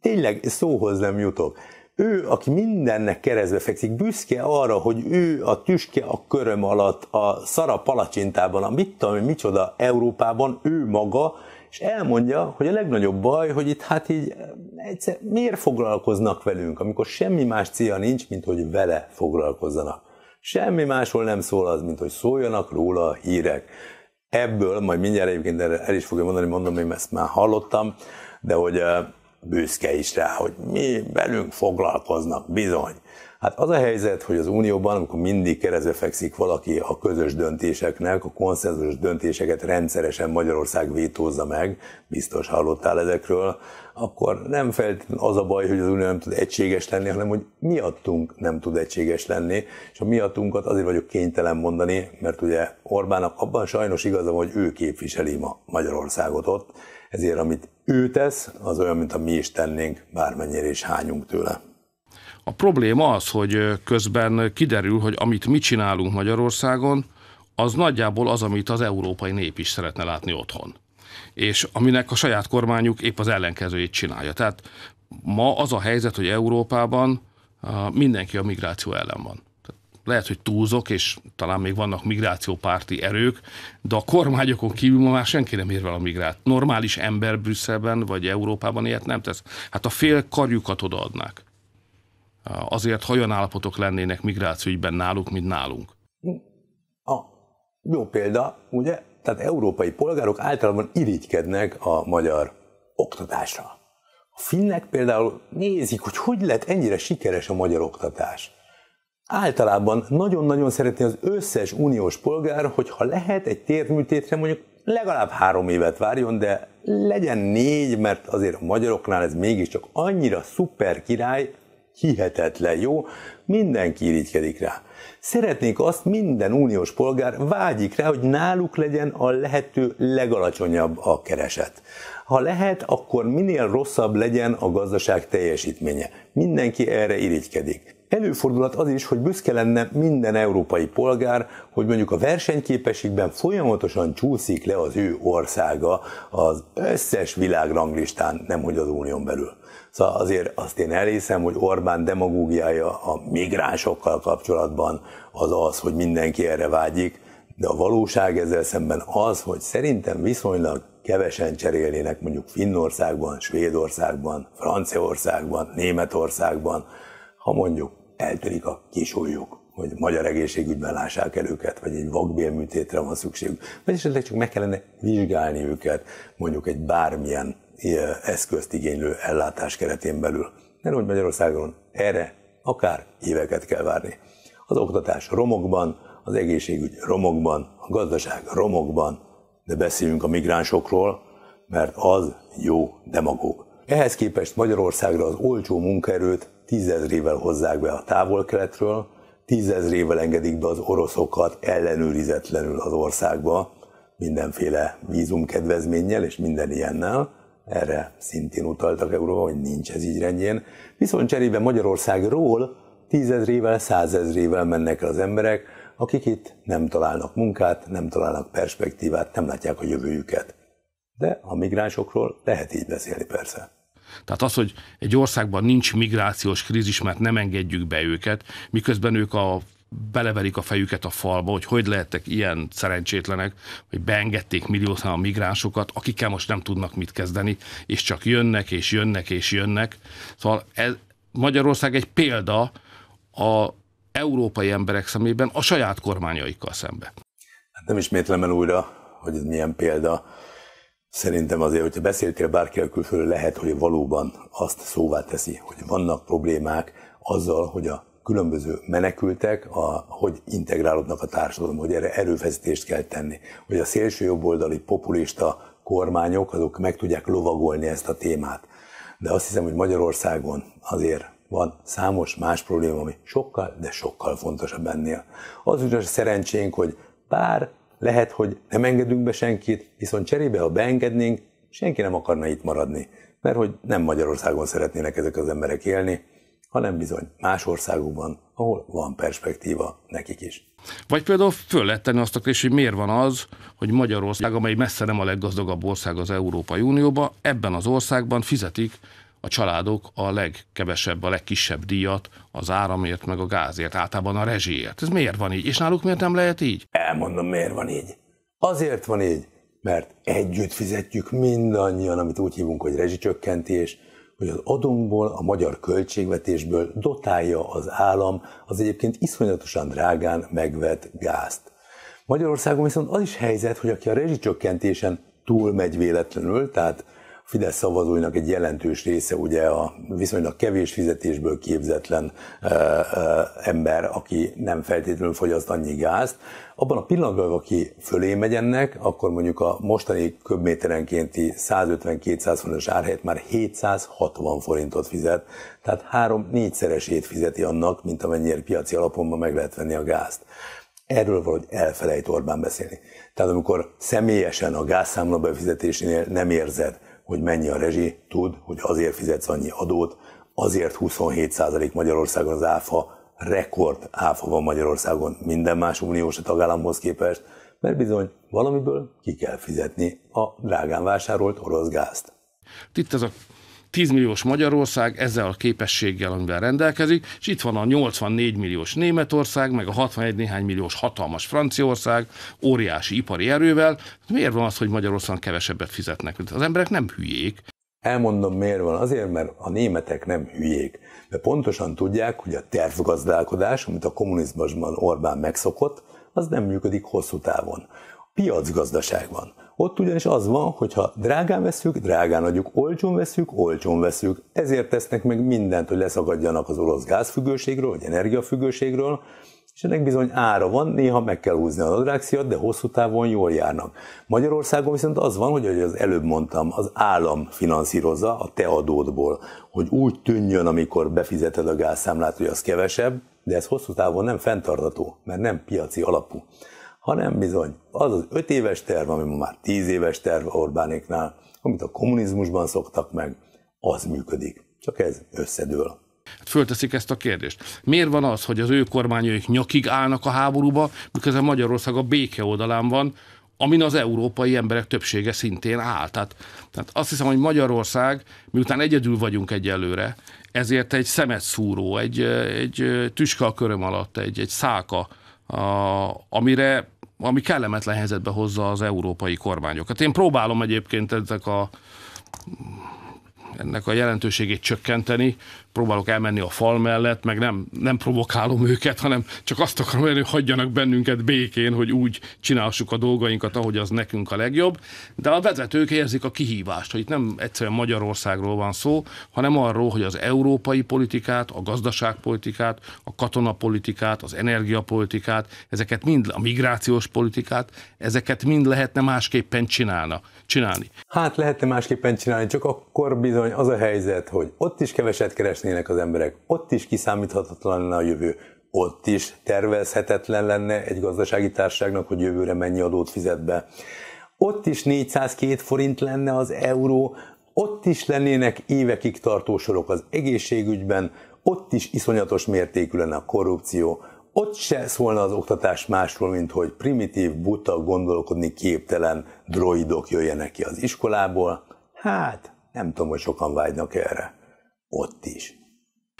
tényleg szóhoz nem jutok. Ő, aki mindennek keresztbe fekszik, büszke arra, hogy ő a tüske a köröm alatt, a szara palacsintában, a mit tudom, micsoda Európában, ő maga, és elmondja, hogy a legnagyobb baj, hogy itt hát így egyszer miért foglalkoznak velünk, amikor semmi más célja nincs, mint hogy vele foglalkozzanak. Semmi máshol nem szól az, mint hogy szóljanak róla a hírek. Ebből, majd mindjárt egyébként el is fogja mondani, mondom, én ezt már hallottam, de hogy eh, büszke is rá, hogy mi velünk foglalkoznak, bizony. Hát az a helyzet, hogy az Unióban, amikor mindig keresztbe fekszik valaki a közös döntéseknek, a konszenzus döntéseket rendszeresen Magyarország vétózza meg, biztos hallottál ezekről, akkor nem feltétlenül az a baj, hogy az Unió nem tud egységes lenni, hanem hogy miattunk nem tud egységes lenni, és a miattunkat azért vagyok kénytelen mondani, mert ugye Orbának abban sajnos igaza hogy ő képviseli ma Magyarországot ott, ezért amit ő tesz, az olyan, mint a mi is tennénk, bármennyire is hányunk tőle. A probléma az, hogy közben kiderül, hogy amit mi csinálunk Magyarországon, az nagyjából az, amit az európai nép is szeretne látni otthon. És aminek a saját kormányuk épp az ellenkezőjét csinálja. Tehát ma az a helyzet, hogy Európában mindenki a migráció ellen van lehet, hogy túlzok, és talán még vannak migrációpárti erők, de a kormányokon kívül ma már senki nem érvel a migrát. Normális ember Brüsszelben vagy Európában ilyet nem tesz. Hát a fél karjukat odaadnák. Azért állapotok lennének migrációügyben náluk, mint nálunk. A jó példa, ugye? Tehát európai polgárok általában irigykednek a magyar oktatásra. A finnek például nézik, hogy hogy lett ennyire sikeres a magyar oktatás általában nagyon-nagyon szeretné az összes uniós polgár, hogyha lehet egy térműtétre mondjuk legalább három évet várjon, de legyen négy, mert azért a magyaroknál ez mégiscsak annyira szuper király, hihetetlen jó, mindenki irigykedik rá. Szeretnék azt, minden uniós polgár vágyik rá, hogy náluk legyen a lehető legalacsonyabb a kereset. Ha lehet, akkor minél rosszabb legyen a gazdaság teljesítménye. Mindenki erre irigykedik. Előfordulhat az is, hogy büszke lenne minden európai polgár, hogy mondjuk a versenyképességben folyamatosan csúszik le az ő országa az összes világranglistán, nemhogy az unión belül. Szóval azért azt én elhiszem, hogy Orbán demagógiája a migránsokkal kapcsolatban az az, hogy mindenki erre vágyik, de a valóság ezzel szemben az, hogy szerintem viszonylag kevesen cserélnének mondjuk Finnországban, Svédországban, Franciaországban, Németországban, ha mondjuk eltörik a késólyok hogy magyar egészségügyben lássák el őket, vagy egy vakbélműtétre van szükségük, vagy esetleg csak meg kellene vizsgálni őket, mondjuk egy bármilyen e, eszközt igénylő ellátás keretén belül. Nem hogy Magyarországon erre akár éveket kell várni. Az oktatás romokban, az egészségügy romokban, a gazdaság romokban, de beszéljünk a migránsokról, mert az jó demagóg. Ehhez képest Magyarországra az olcsó munkaerőt tízezrével hozzák be a távol-keletről, tízezrével engedik be az oroszokat ellenőrizetlenül az országba, mindenféle vízumkedvezménnyel és minden ilyennel. Erre szintén utaltak Európa, hogy nincs ez így rendjén. Viszont cserébe Magyarországról tízezrével, százezrével mennek el az emberek, akik itt nem találnak munkát, nem találnak perspektívát, nem látják a jövőjüket. De a migránsokról lehet így beszélni persze. Tehát az, hogy egy országban nincs migrációs krízis, mert nem engedjük be őket, miközben ők a beleverik a fejüket a falba, hogy hogy lehettek ilyen szerencsétlenek, hogy beengedték milliószám a migránsokat, akikkel most nem tudnak mit kezdeni, és csak jönnek, és jönnek, és jönnek. Szóval ez, Magyarország egy példa a európai emberek szemében a saját kormányaikkal szemben. Nem ismétlem el újra, hogy ez milyen példa, Szerintem azért, hogyha beszéltél bárkivel külföldről, lehet, hogy valóban azt szóvá teszi, hogy vannak problémák azzal, hogy a különböző menekültek, a, hogy integrálódnak a társadalom, hogy erre erőfeszítést kell tenni, hogy a szélső jobboldali populista kormányok, azok meg tudják lovagolni ezt a témát. De azt hiszem, hogy Magyarországon azért van számos más probléma, ami sokkal, de sokkal fontosabb ennél. Az ugyanis szerencsénk, hogy bár lehet, hogy nem engedünk be senkit, viszont cserébe, ha beengednénk, senki nem akarna itt maradni, mert hogy nem Magyarországon szeretnének ezek az emberek élni, hanem bizony más országokban, ahol van perspektíva nekik is. Vagy például föl lehet tenni azt a kérdést, hogy miért van az, hogy Magyarország, amely messze nem a leggazdagabb ország az Európai Unióban, ebben az országban fizetik a családok a legkevesebb, a legkisebb díjat az áramért, meg a gázért, általában a rezsiért. Ez miért van így? És náluk miért nem lehet így? Elmondom, miért van így. Azért van így, mert együtt fizetjük mindannyian, amit úgy hívunk, hogy rezsicsökkentés, hogy az adunkból, a magyar költségvetésből dotálja az állam az egyébként iszonyatosan drágán megvett gázt. Magyarországon viszont az is helyzet, hogy aki a rezsicsökkentésen túlmegy véletlenül, tehát Fidesz szavazóinak egy jelentős része ugye a viszonylag kevés fizetésből képzetlen ö, e, ö, e, ember, aki nem feltétlenül fogyaszt annyi gázt. Abban a pillanatban, aki fölé megy ennek, akkor mondjuk a mostani köbméterenkénti 150-200 forintos árhelyet már 760 forintot fizet, tehát három-négyszeresét fizeti annak, mint amennyire piaci alapon ma meg lehet venni a gázt. Erről valahogy elfelejt Orbán beszélni. Tehát amikor személyesen a gázszámla befizetésénél nem érzed, hogy mennyi a rezsi, tud, hogy azért fizetsz annyi adót, azért 27% Magyarországon az áfa, rekord áfa van Magyarországon minden más uniós tagállamhoz képest, mert bizony valamiből ki kell fizetni a drágán vásárolt orosz gázt. Itt ez a 10 milliós Magyarország ezzel a képességgel, amivel rendelkezik, és itt van a 84 milliós Németország, meg a 61 néhány milliós hatalmas Franciaország, óriási ipari erővel. Miért van az, hogy Magyarországon kevesebbet fizetnek? Az emberek nem hülyék. Elmondom, miért van. Azért, mert a németek nem hülyék. De pontosan tudják, hogy a tervgazdálkodás, amit a kommunizmusban Orbán megszokott, az nem működik hosszú távon. Piacgazdaság van. Ott ugyanis az van, hogy ha drágán veszük, drágán adjuk, olcsón veszük, olcsón veszük. Ezért tesznek meg mindent, hogy leszakadjanak az olasz gázfüggőségről, vagy energiafüggőségről, és ennek bizony ára van, néha meg kell húzni a nadrágszíjat, de hosszú távon jól járnak. Magyarországon viszont az van, hogy ahogy az előbb mondtam, az állam finanszírozza a te adódból, hogy úgy tűnjön, amikor befizeted a gázszámlát, hogy az kevesebb, de ez hosszú távon nem fenntartható, mert nem piaci alapú hanem bizony az az öt éves terv, ami ma már tíz éves terv Orbánéknál, amit a kommunizmusban szoktak meg, az működik. Csak ez összedől. Hát fölteszik ezt a kérdést. Miért van az, hogy az ő kormányaik nyakig állnak a háborúba, miközben Magyarország a béke oldalán van, amin az európai emberek többsége szintén áll. Tehát, tehát azt hiszem, hogy Magyarország, miután egyedül vagyunk egyelőre, ezért egy szemetszúró, egy, egy tüska a köröm alatt, egy, egy száka a, amire, ami kellemetlen helyzetbe hozza az európai kormányokat. Én próbálom egyébként ezek a ennek a jelentőségét csökkenteni, próbálok elmenni a fal mellett, meg nem, nem provokálom őket, hanem csak azt akarom elő, hogy hagyjanak bennünket békén, hogy úgy csinálsuk a dolgainkat, ahogy az nekünk a legjobb. De a vezetők érzik a kihívást, hogy itt nem egyszerűen Magyarországról van szó, hanem arról, hogy az európai politikát, a gazdaságpolitikát, a katonapolitikát, az energiapolitikát, ezeket mind, a migrációs politikát, ezeket mind lehetne másképpen csinálna, csinálni. Hát lehetne másképpen csinálni, csak akkor bizony az a helyzet, hogy ott is keveset keres keresnének az emberek. Ott is kiszámíthatatlan lenne a jövő. Ott is tervezhetetlen lenne egy gazdasági társaságnak, hogy jövőre mennyi adót fizet be. Ott is 402 forint lenne az euró, ott is lennének évekig tartó sorok az egészségügyben, ott is iszonyatos mértékű lenne a korrupció, ott se szólna az oktatás másról, mint hogy primitív, buta, gondolkodni képtelen droidok jöjjenek ki az iskolából. Hát, nem tudom, hogy sokan vágynak erre ott is.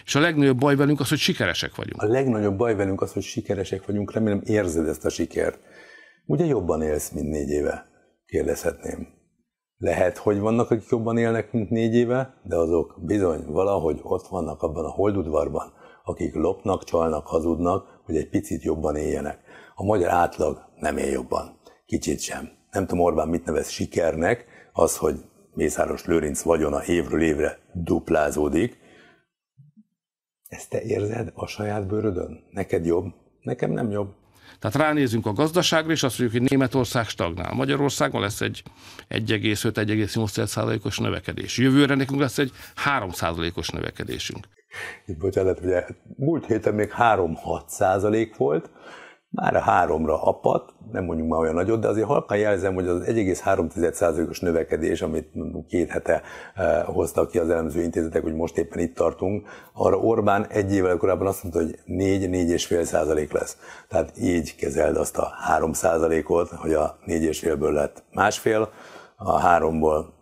És a legnagyobb baj velünk az, hogy sikeresek vagyunk. A legnagyobb baj velünk az, hogy sikeresek vagyunk, remélem érzed ezt a sikert. Ugye jobban élsz, mint négy éve? Kérdezhetném. Lehet, hogy vannak, akik jobban élnek, mint négy éve, de azok bizony valahogy ott vannak abban a holdudvarban, akik lopnak, csalnak, hazudnak, hogy egy picit jobban éljenek. A magyar átlag nem él jobban. Kicsit sem. Nem tudom Orbán mit nevez sikernek, az, hogy Mészáros Lőrinc vagyona évről évre duplázódik. Ezt te érzed a saját bőrödön? Neked jobb? Nekem nem jobb. Tehát ránézünk a gazdaságra, és azt mondjuk, hogy Németország stagnál. Magyarországon lesz egy 1,5-1,8%-os növekedés. Jövőre nekünk lesz egy 3%-os növekedésünk. Itt bocsánat, ugye múlt héten még 3-6 százalék volt, már a háromra apat, nem mondjuk már olyan nagyot, de azért halkan jelzem, hogy az 1,3%-os növekedés, amit két hete e, hoztak ki az elemző intézetek, hogy most éppen itt tartunk, arra Orbán egy évvel korábban azt mondta, hogy 4-4,5% lesz. Tehát így kezeld azt a 3%-ot, hogy a 4,5-ből lett másfél, a háromból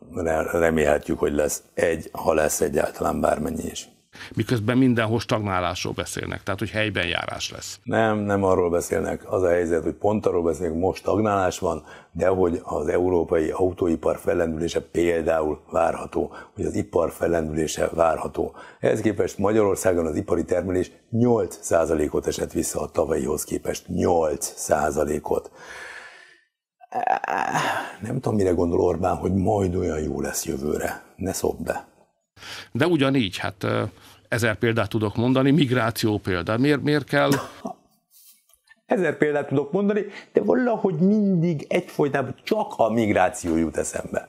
remélhetjük, hogy lesz egy, ha lesz egyáltalán bármennyi is miközben mindenhol stagnálásról beszélnek, tehát hogy helyben járás lesz. Nem, nem arról beszélnek. Az a helyzet, hogy pont arról beszélnek, most stagnálás van, de hogy az európai autóipar fellendülése például várható, hogy az ipar fellendülése várható. Ehhez képest Magyarországon az ipari termelés 8%-ot esett vissza a tavalyihoz képest. 8%-ot nem tudom, mire gondol Orbán, hogy majd olyan jó lesz jövőre. Ne szobd be. De ugyanígy, hát ezer példát tudok mondani, migráció példa. Miért, miért kell ezer példát tudok mondani, de valahogy mindig egyfolytában csak a migráció jut eszembe.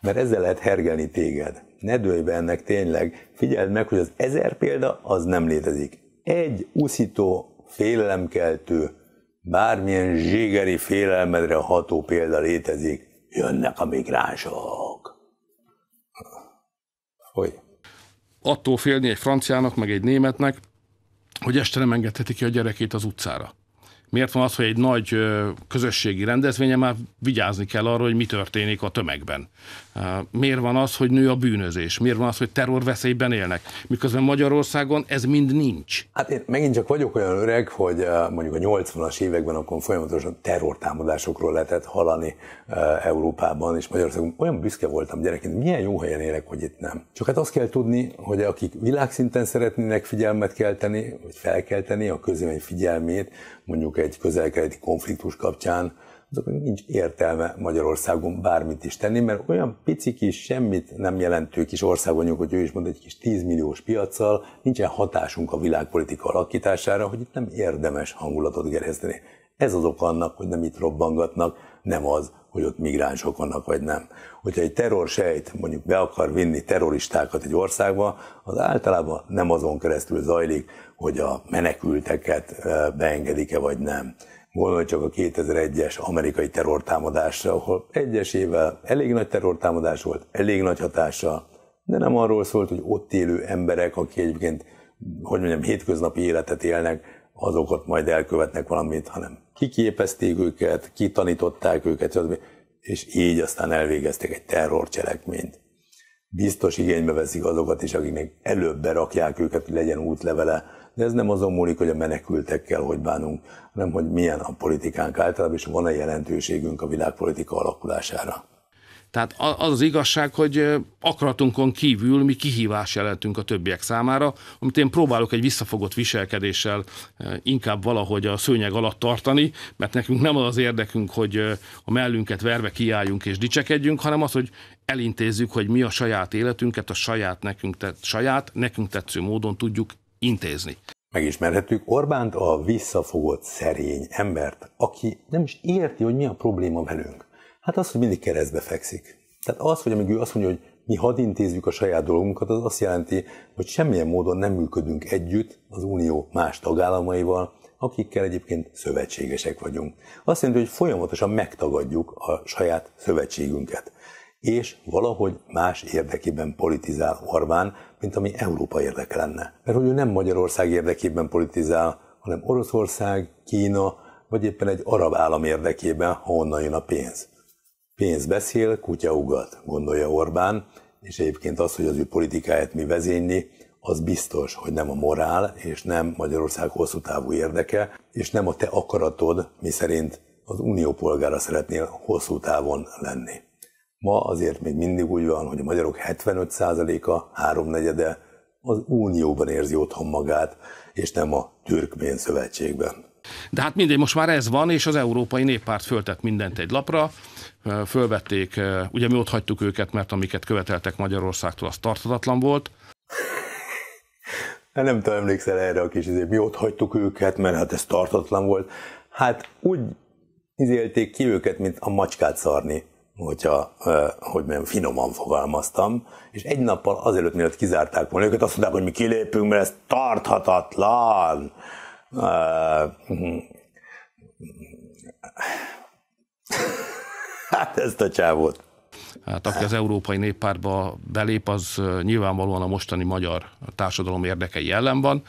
Mert ezzel lehet hergelni téged. Ne dőlj be ennek tényleg. Figyeld meg, hogy az ezer példa az nem létezik. Egy uszító, félelemkeltő, bármilyen zsigeri félelmedre ható példa létezik. Jönnek a migránsok hogy? Attól félni egy franciának, meg egy németnek, hogy este nem engedheti ki a gyerekét az utcára miért van az, hogy egy nagy közösségi rendezvénye már vigyázni kell arra, hogy mi történik a tömegben. Miért van az, hogy nő a bűnözés? Miért van az, hogy terrorveszélyben élnek? Miközben Magyarországon ez mind nincs. Hát én megint csak vagyok olyan öreg, hogy mondjuk a 80-as években akkor folyamatosan terrortámadásokról lehetett hallani Európában, és Magyarországon olyan büszke voltam gyerekként, milyen jó helyen élek, hogy itt nem. Csak hát azt kell tudni, hogy akik világszinten szeretnének figyelmet kelteni, vagy felkelteni a közvélemény figyelmét, mondjuk egy közelkeleti konfliktus kapcsán, azoknak nincs értelme Magyarországon bármit is tenni, mert olyan pici kis, semmit nem jelentő kis ország vagyunk, hogy ő is mond egy kis 10 milliós piaccal, nincsen hatásunk a világpolitika alakítására, hogy itt nem érdemes hangulatot gerezteni. Ez az oka annak, hogy nem itt robbangatnak, nem az, hogy ott migránsok vannak, vagy nem. Hogyha egy terrorsejt mondjuk be akar vinni terroristákat egy országba, az általában nem azon keresztül zajlik, hogy a menekülteket beengedik-e, vagy nem. Gondolj csak a 2001-es amerikai terrortámadásra, ahol egyesével elég nagy terrortámadás volt, elég nagy hatása, de nem arról szólt, hogy ott élő emberek, akik egyébként, hogy mondjam, hétköznapi életet élnek, azokat majd elkövetnek valamit, hanem kiképezték őket, kitanították őket, és így aztán elvégeztek egy terrorcselekményt. Biztos igénybe veszik azokat is, akiknek előbb berakják őket, hogy legyen útlevele, de ez nem azon múlik, hogy a menekültekkel hogy bánunk, hanem hogy milyen a politikánk általában, és van-e jelentőségünk a világpolitika alakulására. Tehát az az igazság, hogy akaratunkon kívül mi kihívás jelentünk a többiek számára, amit én próbálok egy visszafogott viselkedéssel inkább valahogy a szőnyeg alatt tartani, mert nekünk nem az az érdekünk, hogy a mellünket verve kiálljunk és dicsekedjünk, hanem az, hogy elintézzük, hogy mi a saját életünket, a saját nekünk, tett, saját, nekünk tetsző módon tudjuk intézni. Megismerhetjük Orbánt, a visszafogott szerény embert, aki nem is érti, hogy mi a probléma velünk. Hát az, hogy mindig keresztbe fekszik. Tehát az, hogy amíg ő azt mondja, hogy mi intézzük a saját dolgunkat, az azt jelenti, hogy semmilyen módon nem működünk együtt az Unió más tagállamaival, akikkel egyébként szövetségesek vagyunk. Azt jelenti, hogy folyamatosan megtagadjuk a saját szövetségünket. És valahogy más érdekében politizál Orbán, mint ami Európa érdeke lenne. Mert hogy ő nem Magyarország érdekében politizál, hanem Oroszország, Kína, vagy éppen egy arab állam érdekében, ha jön a pénz. Pénz beszél, kutya ugat, gondolja Orbán, és egyébként az, hogy az ő politikáját mi vezényli, az biztos, hogy nem a morál, és nem Magyarország hosszú távú érdeke, és nem a te akaratod, miszerint az unió polgára szeretnél hosszú távon lenni. Ma azért még mindig úgy van, hogy a magyarok 75%-a, háromnegyede az unióban érzi otthon magát, és nem a türkmén szövetségben. De hát mindegy, most már ez van, és az Európai Néppárt föltett mindent egy lapra, fölvették, ugye mi ott hagytuk őket, mert amiket követeltek Magyarországtól, az tartatatlan volt. Hát nem tudom, emlékszel erre a kis izért, mi ott hagytuk őket, mert hát ez tartatlan volt. Hát úgy izélték ki őket, mint a macskát szarni hogyha, hogy mondjam, finoman fogalmaztam, és egy nappal azelőtt, mielőtt kizárták volna őket, azt mondták, hogy mi kilépünk, mert ez tarthatatlan. Uh, Hát ezt a csávot. Hát aki az Európai Néppártba belép, az nyilvánvalóan a mostani magyar társadalom érdekei ellen van.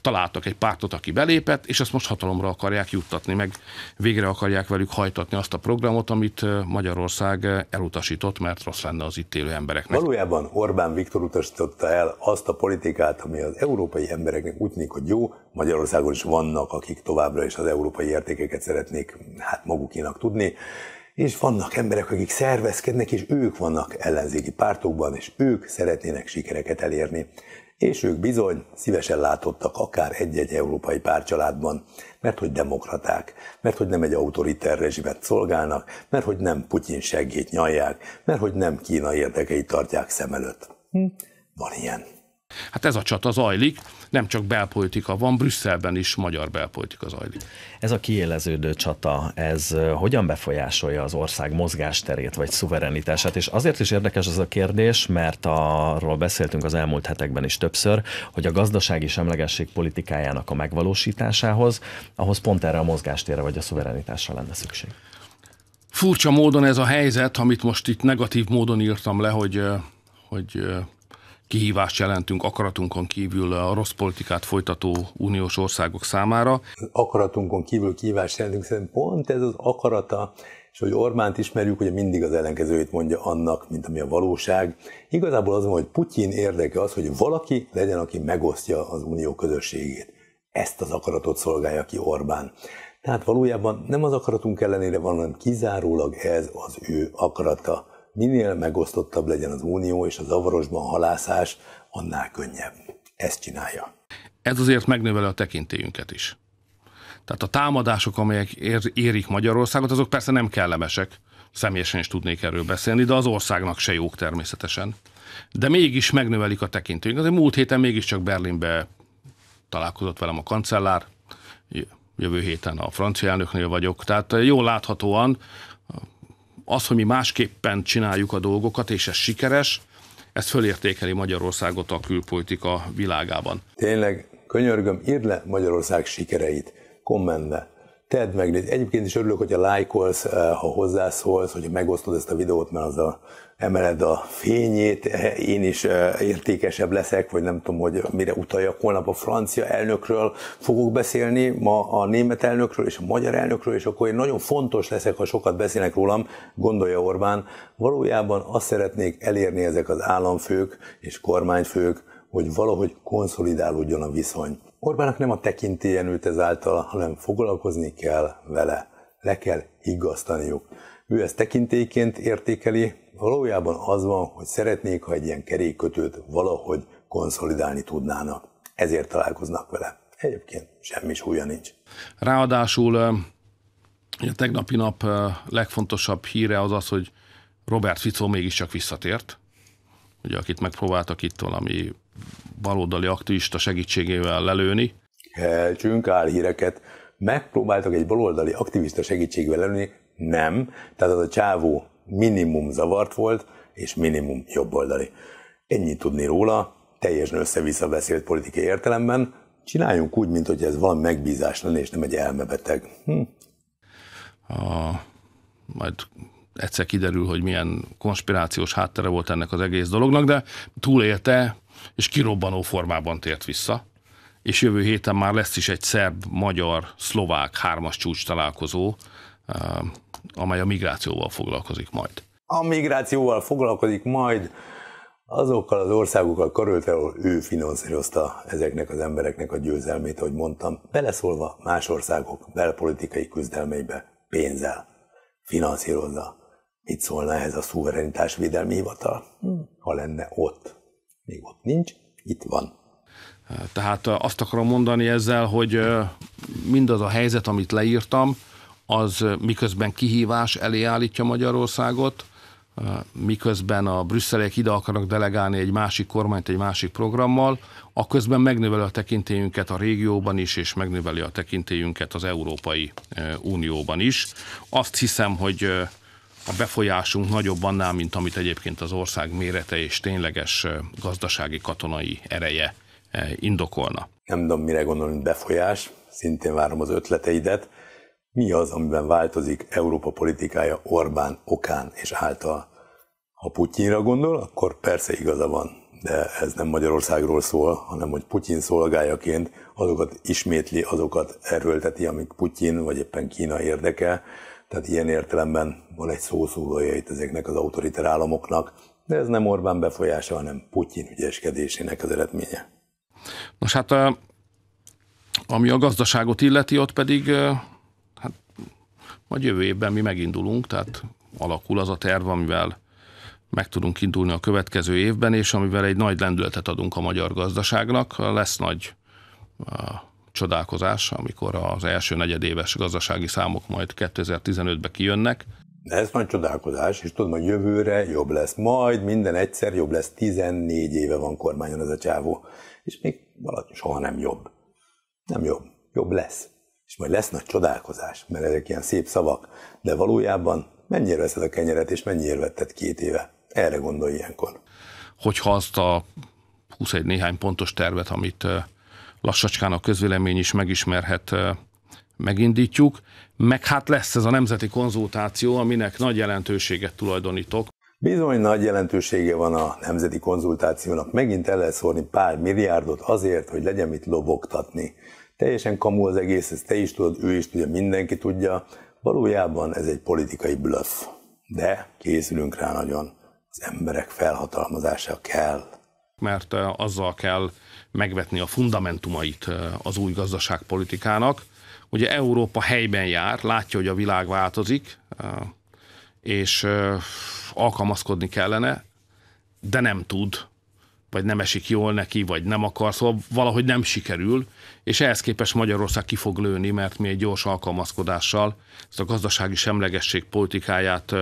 Találtak egy pártot, aki belépett, és ezt most hatalomra akarják juttatni, meg végre akarják velük hajtatni azt a programot, amit Magyarország elutasított, mert rossz lenne az itt élő embereknek. Valójában Orbán Viktor utasította el azt a politikát, ami az európai embereknek úgy tűnik, hogy jó, Magyarországon is vannak, akik továbbra is az európai értékeket szeretnék hát magukinak tudni, és vannak emberek, akik szervezkednek, és ők vannak ellenzéki pártokban, és ők szeretnének sikereket elérni. És ők bizony szívesen látottak akár egy-egy európai pártcsaládban, mert hogy demokraták, mert hogy nem egy autoriter rezsimet szolgálnak, mert hogy nem Putyin seggét nyalják, mert hogy nem Kína érdekeit tartják szem előtt. Hm? Van ilyen. Hát ez a csata zajlik, nem csak belpolitika van, Brüsszelben is magyar belpolitika zajlik. Ez a kiéleződő csata, ez hogyan befolyásolja az ország mozgásterét vagy szuverenitását? És azért is érdekes ez a kérdés, mert arról beszéltünk az elmúlt hetekben is többször, hogy a gazdasági semlegesség politikájának a megvalósításához, ahhoz pont erre a mozgástérre vagy a szuverenitásra lenne szükség. Furcsa módon ez a helyzet, amit most itt negatív módon írtam le, hogy, hogy kihívást jelentünk akaratunkon kívül a rossz politikát folytató uniós országok számára. Akaratunkon kívül kihívást jelentünk, szerintem pont ez az akarata, és hogy Ormánt ismerjük, hogy mindig az ellenkezőjét mondja annak, mint ami a valóság. Igazából az van, hogy Putyin érdeke az, hogy valaki legyen, aki megosztja az unió közösségét. Ezt az akaratot szolgálja ki Orbán. Tehát valójában nem az akaratunk ellenére van, hanem kizárólag ez az ő akarata minél megosztottabb legyen az unió és a zavarosban halászás, annál könnyebb. Ezt csinálja. Ez azért megnöveli a tekintélyünket is. Tehát a támadások, amelyek ér- érik Magyarországot, azok persze nem kellemesek, személyesen is tudnék erről beszélni, de az országnak se jók természetesen. De mégis megnövelik a tekintőink. Azért múlt héten mégiscsak Berlinbe találkozott velem a kancellár, jövő héten a francia elnöknél vagyok. Tehát jól láthatóan az, hogy mi másképpen csináljuk a dolgokat, és ez sikeres, ez fölértékeli Magyarországot a külpolitika világában. Tényleg, könyörgöm, írd le Magyarország sikereit, kommentbe, tedd meg. Egyébként is örülök, hogyha lájkolsz, eh, ha hozzászólsz, hogyha megosztod ezt a videót, mert az a emeled a fényét, eh, én is eh, értékesebb leszek, vagy nem tudom, hogy mire utaljak. Holnap a francia elnökről fogok beszélni, ma a német elnökről és a magyar elnökről, és akkor én nagyon fontos leszek, ha sokat beszélnek rólam, gondolja Orbán. Valójában azt szeretnék elérni ezek az államfők és kormányfők, hogy valahogy konszolidálódjon a viszony. Orbának nem a tekintélyen ült ezáltal, hanem foglalkozni kell vele. Le kell higgasztaniuk. Ő ezt tekintélyként értékeli, valójában az van, hogy szeretnék, ha egy ilyen kerékkötőt valahogy konszolidálni tudnának. Ezért találkoznak vele. Egyébként semmi súlya nincs. Ráadásul a tegnapi nap legfontosabb híre az az, hogy Robert Fico mégiscsak visszatért. Ugye, akit megpróbáltak itt valami baloldali aktivista segítségével lelőni. áll híreket. Megpróbáltak egy baloldali aktivista segítségével lelőni, nem. Tehát az a csávó minimum zavart volt, és minimum jobboldali. Ennyit tudni róla, teljesen össze-vissza beszélt politikai értelemben, csináljunk úgy, mint hogy ez van megbízás lenne, és nem egy elmebeteg. Hm. A, majd egyszer kiderül, hogy milyen konspirációs háttere volt ennek az egész dolognak, de túlélte, és kirobbanó formában tért vissza. És jövő héten már lesz is egy szerb, magyar, szlovák hármas csúcs találkozó, Eh, amely a migrációval foglalkozik majd. A migrációval foglalkozik majd azokkal az országokkal körülte, ahol ő finanszírozta ezeknek az embereknek a győzelmét, ahogy mondtam, beleszólva más országok belpolitikai küzdelmeibe pénzzel finanszírozza. Mit szólna ehhez a szuverenitás védelmi hivatal, hm, ha lenne ott? Még ott nincs, itt van. Eh, tehát azt akarom mondani ezzel, hogy eh, mindaz a helyzet, amit leírtam, az miközben kihívás elé állítja Magyarországot, miközben a brüsszeliek ide akarnak delegálni egy másik kormányt egy másik programmal, a közben megnöveli a tekintélyünket a régióban is, és megnöveli a tekintélyünket az Európai Unióban is. Azt hiszem, hogy a befolyásunk nagyobb annál, mint amit egyébként az ország mérete és tényleges gazdasági katonai ereje indokolna. Nem tudom, mire gondolunk befolyás, szintén várom az ötleteidet mi az, amiben változik Európa politikája Orbán, Okán és által. Ha Putyinra gondol, akkor persze igaza van, de ez nem Magyarországról szól, hanem hogy Putyin szolgájaként azokat ismétli, azokat erőlteti, amik Putyin vagy éppen Kína érdeke. Tehát ilyen értelemben van egy szószólója itt ezeknek az autoriter államoknak, de ez nem Orbán befolyása, hanem Putyin ügyeskedésének az eredménye. Nos hát, ami a gazdaságot illeti, ott pedig majd jövő évben mi megindulunk, tehát alakul az a terv, amivel meg tudunk indulni a következő évben, és amivel egy nagy lendületet adunk a magyar gazdaságnak. Lesz nagy csodálkozás, amikor az első negyedéves gazdasági számok majd 2015-ben kijönnek. De ez nagy csodálkozás, és tudom, hogy jövőre jobb lesz, majd minden egyszer jobb lesz, 14 éve van kormányon ez a csávó, és még valahogy soha nem jobb. Nem jobb, jobb lesz és majd lesz nagy csodálkozás, mert ezek ilyen szép szavak, de valójában mennyire veszed a kenyeret, és mennyire vetted két éve? Erre gondolj ilyenkor. Hogyha azt a 21 néhány pontos tervet, amit lassacskán a közvélemény is megismerhet, megindítjuk, meg hát lesz ez a nemzeti konzultáció, aminek nagy jelentőséget tulajdonítok. Bizony nagy jelentősége van a nemzeti konzultációnak. Megint el lehet szórni pár milliárdot azért, hogy legyen mit lobogtatni. Teljesen kamu az egész, ezt te is tudod, ő is tudja, mindenki tudja. Valójában ez egy politikai bluff, de készülünk rá nagyon. Az emberek felhatalmazása kell. Mert azzal kell megvetni a fundamentumait az új gazdaságpolitikának. Ugye Európa helyben jár, látja, hogy a világ változik, és alkalmazkodni kellene, de nem tud, vagy nem esik jól neki, vagy nem akar, szóval valahogy nem sikerül, és ehhez képest Magyarország ki fog lőni, mert mi egy gyors alkalmazkodással ezt a gazdasági semlegesség politikáját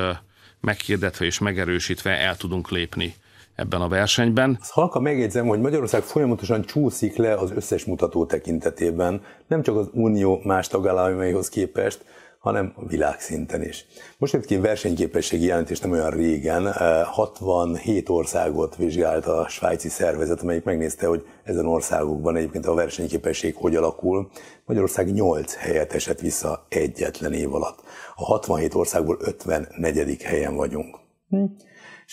meghirdetve és megerősítve el tudunk lépni ebben a versenyben. Azt halka megjegyzem, hogy Magyarország folyamatosan csúszik le az összes mutató tekintetében, nem csak az Unió más tagállamaihoz képest, hanem világszinten is. Most jött ki versenyképességi jelentés nem olyan régen, 67 eh, országot vizsgált a svájci szervezet, amelyik megnézte, hogy ezen országokban egyébként a versenyképesség hogy alakul. Magyarország 8 helyet esett vissza egyetlen év alatt. A 67 országból 54. helyen vagyunk. Hm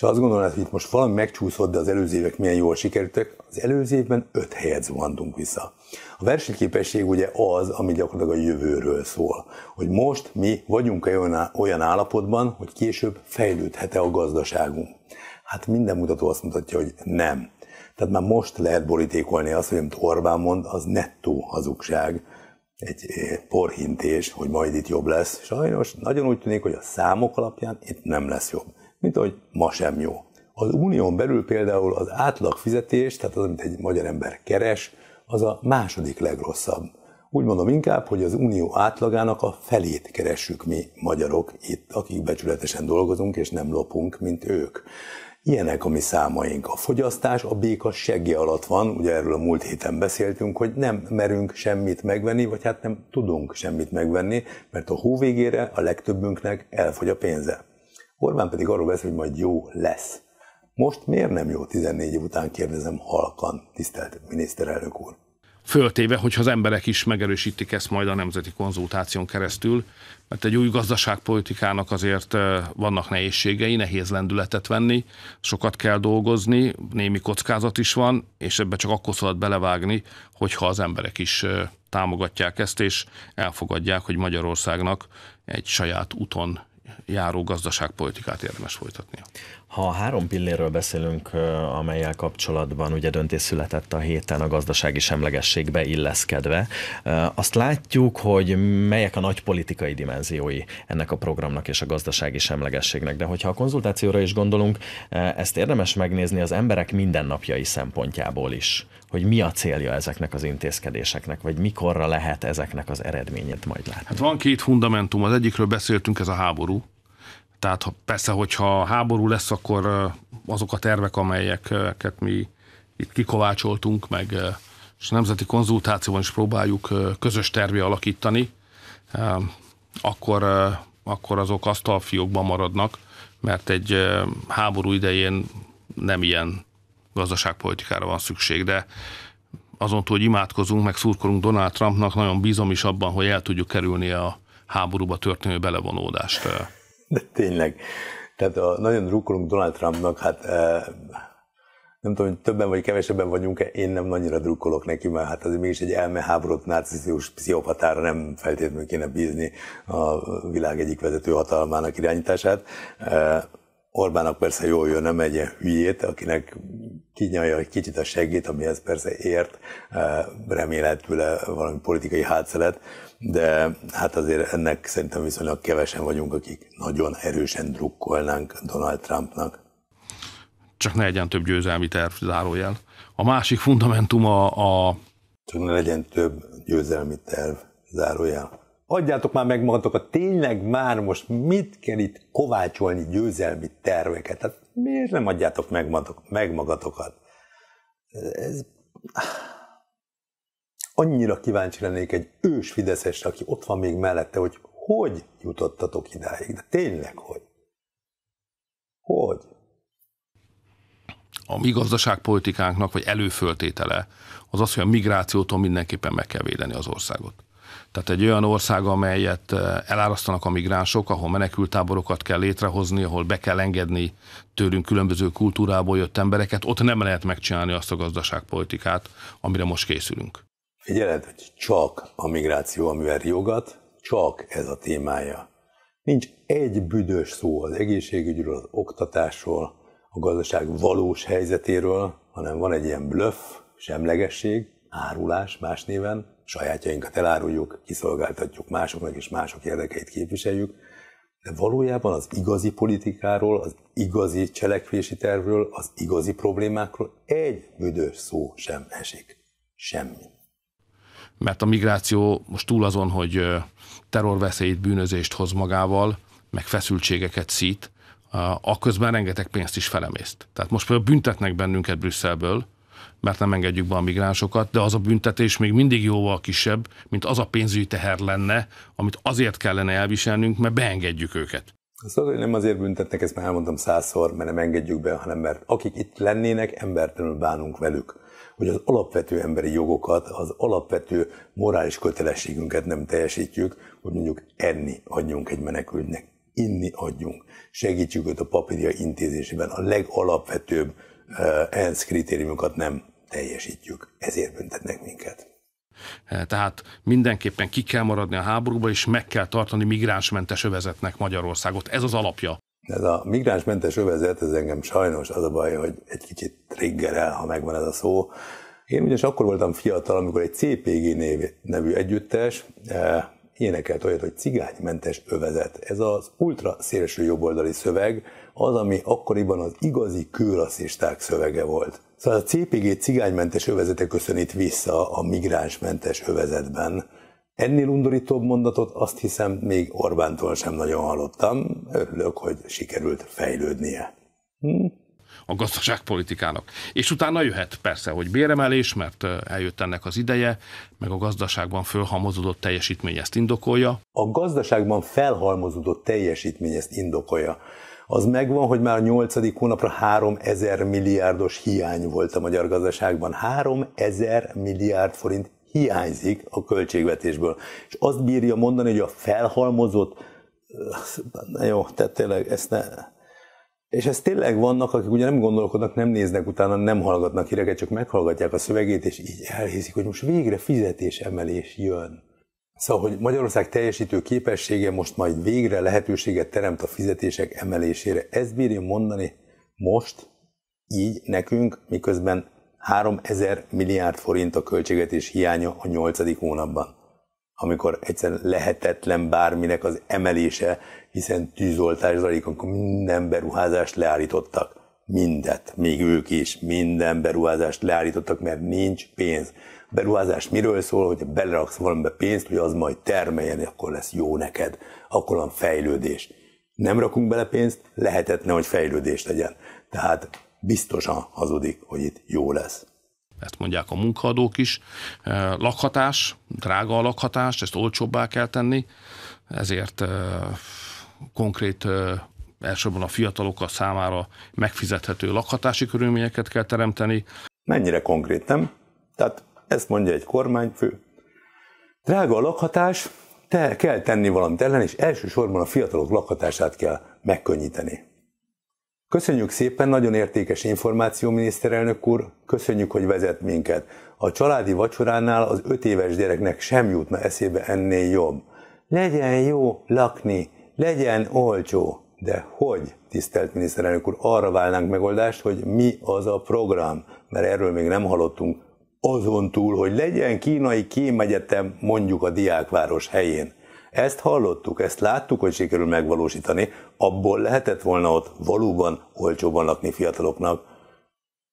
és azt gondolnád, hogy itt most valami megcsúszott, de az előző évek milyen jól sikerültek, az előző évben öt helyet zuhantunk vissza. A versenyképesség ugye az, ami gyakorlatilag a jövőről szól, hogy most mi vagyunk-e olyan állapotban, hogy később fejlődhet-e a gazdaságunk. Hát minden mutató azt mutatja, hogy nem. Tehát már most lehet borítékolni azt, hogy amit Orbán mond, az nettó hazugság, egy eh, porhintés, hogy majd itt jobb lesz. Sajnos nagyon úgy tűnik, hogy a számok alapján itt nem lesz jobb mint ahogy ma sem jó. Az unión belül például az átlag fizetés, tehát az, amit egy magyar ember keres, az a második legrosszabb. Úgy mondom inkább, hogy az unió átlagának a felét keressük mi magyarok itt, akik becsületesen dolgozunk és nem lopunk, mint ők. Ilyenek a mi számaink. A fogyasztás a béka segge alatt van, ugye erről a múlt héten beszéltünk, hogy nem merünk semmit megvenni, vagy hát nem tudunk semmit megvenni, mert a hó végére a legtöbbünknek elfogy a pénze. Orbán pedig arról beszél, hogy majd jó lesz. Most miért nem jó 14 év után, kérdezem halkan, tisztelt miniszterelnök úr? Föltéve, hogyha az emberek is megerősítik ezt majd a nemzeti konzultáción keresztül, mert egy új gazdaságpolitikának azért vannak nehézségei, nehéz lendületet venni, sokat kell dolgozni, némi kockázat is van, és ebbe csak akkor szabad belevágni, hogyha az emberek is támogatják ezt, és elfogadják, hogy Magyarországnak egy saját úton járó gazdaságpolitikát érdemes folytatnia. Ha három pilléről beszélünk, amelyel kapcsolatban ugye döntés született a héten a gazdasági semlegességbe illeszkedve, azt látjuk, hogy melyek a nagy politikai dimenziói ennek a programnak és a gazdasági semlegességnek. De hogyha a konzultációra is gondolunk, ezt érdemes megnézni az emberek mindennapjai szempontjából is, hogy mi a célja ezeknek az intézkedéseknek, vagy mikorra lehet ezeknek az eredményét majd látni. Hát van két fundamentum, az egyikről beszéltünk, ez a háború, tehát persze, hogyha háború lesz, akkor azok a tervek, amelyeket mi itt kikovácsoltunk, meg és a nemzeti konzultációban is próbáljuk közös tervé alakítani, akkor, akkor azok asztalfiókban maradnak, mert egy háború idején nem ilyen gazdaságpolitikára van szükség, de azon túl, hogy imádkozunk, meg szurkolunk Donald Trumpnak, nagyon bízom is abban, hogy el tudjuk kerülni a háborúba történő belevonódást. De tényleg. Tehát a, nagyon drukkolunk Donald Trumpnak, hát e, nem tudom, hogy többen vagy kevesebben vagyunk-e, én nem annyira drukkolok neki, mert hát azért mégis egy elmeháborult narcisztikus pszichopatára nem feltétlenül kéne bízni a világ egyik vezető hatalmának irányítását. E, Orbának persze jól jön, nem egy ilyen hülyét, akinek kinyalja egy kicsit a segít, amihez persze ért, e, remélhetőle valami politikai hátszelet de hát azért ennek szerintem viszonylag kevesen vagyunk, akik nagyon erősen drukkolnánk Donald Trumpnak. Csak ne legyen több győzelmi terv, zárójel. A másik fundamentuma a... Csak ne legyen több győzelmi terv, zárójel. Adjátok már meg magatokat, tényleg már most mit kell itt kovácsolni győzelmi terveket? Hát miért nem adjátok meg, meg magatokat? Ez annyira kíváncsi lennék egy ős Fideszesre, aki ott van még mellette, hogy hogy jutottatok idáig, de tényleg hogy? Hogy? A mi gazdaságpolitikánknak, vagy előföltétele az az, hogy a migrációtól mindenképpen meg kell védeni az országot. Tehát egy olyan ország, amelyet eh, elárasztanak a migránsok, ahol menekültáborokat kell létrehozni, ahol be kell engedni tőlünk különböző kultúrából jött embereket, ott nem lehet megcsinálni azt a gazdaságpolitikát, amire most készülünk jelent, hogy csak a migráció, amivel jogat, csak ez a témája. Nincs egy büdös szó az egészségügyről, az oktatásról, a gazdaság valós helyzetéről, hanem van egy ilyen bluff, semlegesség, árulás más néven, sajátjainkat eláruljuk, kiszolgáltatjuk másoknak, és mások érdekeit képviseljük, de valójában az igazi politikáról, az igazi cselekvési tervről, az igazi problémákról egy büdös szó sem esik. Semmi mert a migráció most túl azon, hogy terrorveszélyt, bűnözést hoz magával, meg feszültségeket szít, a közben rengeteg pénzt is felemészt. Tehát most például büntetnek bennünket Brüsszelből, mert nem engedjük be a migránsokat, de az a büntetés még mindig jóval kisebb, mint az a pénzügyi teher lenne, amit azért kellene elviselnünk, mert beengedjük őket. Azt az, hogy nem azért büntetnek, ezt már elmondtam százszor, mert nem engedjük be, hanem mert akik itt lennének, embertelenül bánunk velük hogy az alapvető emberi jogokat, az alapvető morális kötelességünket nem teljesítjük, hogy mondjuk enni adjunk egy menekültnek, inni adjunk, segítsük őt a papírja intézésében, a legalapvetőbb eh, ENSZ kritériumokat nem teljesítjük. Ezért büntetnek minket. Tehát mindenképpen ki kell maradni a háborúba, és meg kell tartani migránsmentes övezetnek Magyarországot. Ez az alapja ez a migránsmentes övezet, ez engem sajnos az a baj, hogy egy kicsit triggerel, ha megvan ez a szó. Én ugyanis akkor voltam fiatal, amikor egy CPG név, nevű együttes eh, énekelt olyat, hogy cigánymentes övezet. Ez az ultra szélső jobboldali szöveg, az, ami akkoriban az igazi kőrasszisták szövege volt. Szóval a CPG cigánymentes övezete köszönít vissza a migránsmentes övezetben. Ennél undorítóbb mondatot azt hiszem még Orbántól sem nagyon hallottam. Örülök, hogy sikerült fejlődnie. Hm? a gazdaságpolitikának. És utána jöhet persze, hogy béremelés, mert eljött ennek az ideje, meg a gazdaságban felhalmozódott teljesítmény ezt indokolja. A gazdaságban felhalmozódott teljesítmény ezt indokolja. Az megvan, hogy már a nyolcadik hónapra 3000 milliárdos hiány volt a magyar gazdaságban. 3000 milliárd forint hiányzik a költségvetésből. És azt bírja mondani, hogy a felhalmozott, na jó, tehát tényleg ezt ne, és ez tényleg vannak, akik ugye nem gondolkodnak, nem néznek utána, nem hallgatnak híreket, csak meghallgatják a szövegét, és így elhiszik, hogy most végre fizetésemelés jön. Szóval, hogy Magyarország teljesítő képessége most majd végre lehetőséget teremt a fizetések emelésére. Ezt bírja mondani most, így nekünk, miközben 3000 milliárd forint a költségvetés hiánya a nyolcadik hónapban, amikor egyszerűen lehetetlen bárminek az emelése, hiszen tűzoltás zajlik, akkor minden beruházást leállítottak. Mindet, még ők is, minden beruházást leállítottak, mert nincs pénz. A beruházás miről szól, hogy beleraksz valamibe pénzt, hogy az majd termeljen, akkor lesz jó neked, akkor van fejlődés. Nem rakunk bele pénzt, lehetetlen, hogy fejlődés legyen. Tehát biztosan hazudik, hogy itt jó lesz ezt mondják a munkaadók is. Eh, lakhatás, drága a lakhatás, ezt olcsóbbá kell tenni, ezért eh, konkrét eh, elsősorban a fiatalok a számára megfizethető lakhatási körülményeket kell teremteni. Mennyire konkrét, nem? Tehát ezt mondja egy kormányfő. Drága a lakhatás, te kell tenni valamit ellen, és elsősorban a fiatalok lakhatását kell megkönnyíteni. Köszönjük szépen, nagyon értékes információ, miniszterelnök úr, köszönjük, hogy vezet minket. A családi vacsoránál az öt éves gyereknek sem jutna eszébe ennél jobb. Legyen jó lakni, legyen olcsó. De hogy, tisztelt miniszterelnök úr, arra válnánk megoldást, hogy mi az a program, mert erről még nem hallottunk, azon túl, hogy legyen kínai kémegyetem mondjuk a diákváros helyén. Ezt hallottuk, ezt láttuk, hogy sikerül megvalósítani, abból lehetett volna ott valóban olcsóban lakni fiataloknak.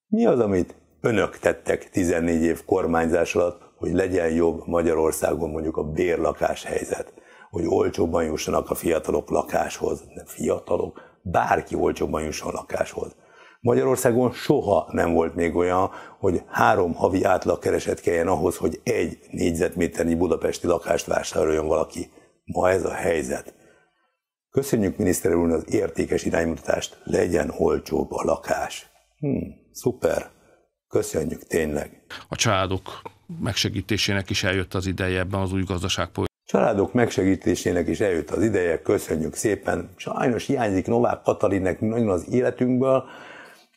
Mi az, amit önök tettek 14 év kormányzás alatt, hogy legyen jobb Magyarországon mondjuk a bérlakás helyzet, hogy olcsóban jussanak a fiatalok lakáshoz, nem fiatalok, bárki olcsóban jusson lakáshoz. Magyarországon soha nem volt még olyan, hogy három havi átlagkereset kelljen ahhoz, hogy egy négyzetméternyi budapesti lakást vásároljon valaki ma ez a helyzet. Köszönjük miniszter úr az értékes iránymutatást, legyen olcsóbb a lakás. Hm, szuper, köszönjük tényleg. A családok megsegítésének is eljött az ideje ebben az új gazdaságpolitikában. Családok megsegítésének is eljött az ideje, köszönjük szépen. Sajnos hiányzik Novák Katalinnek nagyon az életünkből,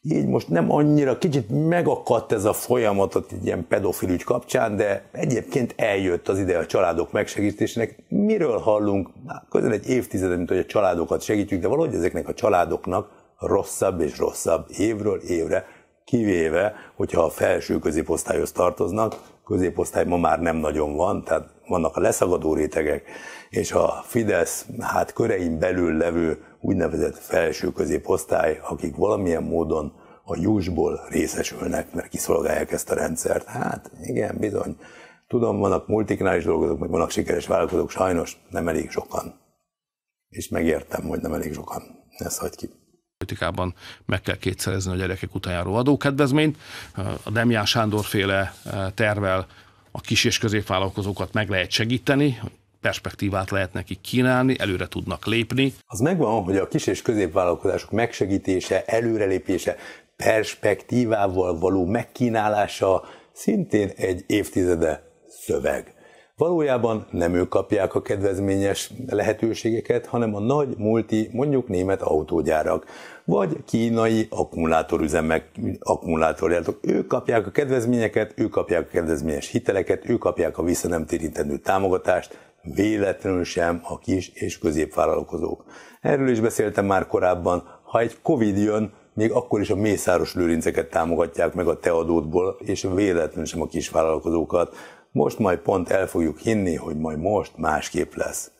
így most nem annyira, kicsit megakadt ez a folyamatot egy ilyen pedofil ügy kapcsán, de egyébként eljött az ide a családok megsegítésének. Miről hallunk? Már közel egy évtized, mint hogy a családokat segítjük, de valahogy ezeknek a családoknak rosszabb és rosszabb évről évre, kivéve, hogyha a felső középosztályhoz tartoznak, középosztály ma már nem nagyon van, tehát vannak a leszagadó rétegek, és a Fidesz hát körein belül levő úgynevezett felső középosztály, akik valamilyen módon a jusból részesülnek, mert kiszolgálják ezt a rendszert. Hát igen, bizony. Tudom, vannak multiknál is dolgozók, meg vannak sikeres vállalkozók, sajnos nem elég sokan. És megértem, hogy nem elég sokan. Ezt hagyd ki politikában meg kell kétszerezni a gyerekek után járó adókedvezményt. A Demján Sándor féle eh, tervel a kis és középvállalkozókat meg lehet segíteni, perspektívát lehet neki kínálni, előre tudnak lépni. Az megvan, hogy a kis és középvállalkozások megsegítése, előrelépése, perspektívával való megkínálása szintén egy évtizede szöveg. Valójában nem ők kapják a kedvezményes lehetőségeket, hanem a nagy multi, mondjuk német autógyárak, vagy kínai akkumulátorüzemek, akkumulátorjátok. Ők kapják a kedvezményeket, ők kapják a kedvezményes hiteleket, ők kapják a visszanemtérítendő támogatást, véletlenül sem a kis és középvállalkozók. Erről is beszéltem már korábban, ha egy Covid jön, még akkor is a mészáros lőrinceket támogatják meg a teadótból, és véletlenül sem a kis vállalkozókat. Most majd pont el fogjuk hinni, hogy majd most másképp lesz.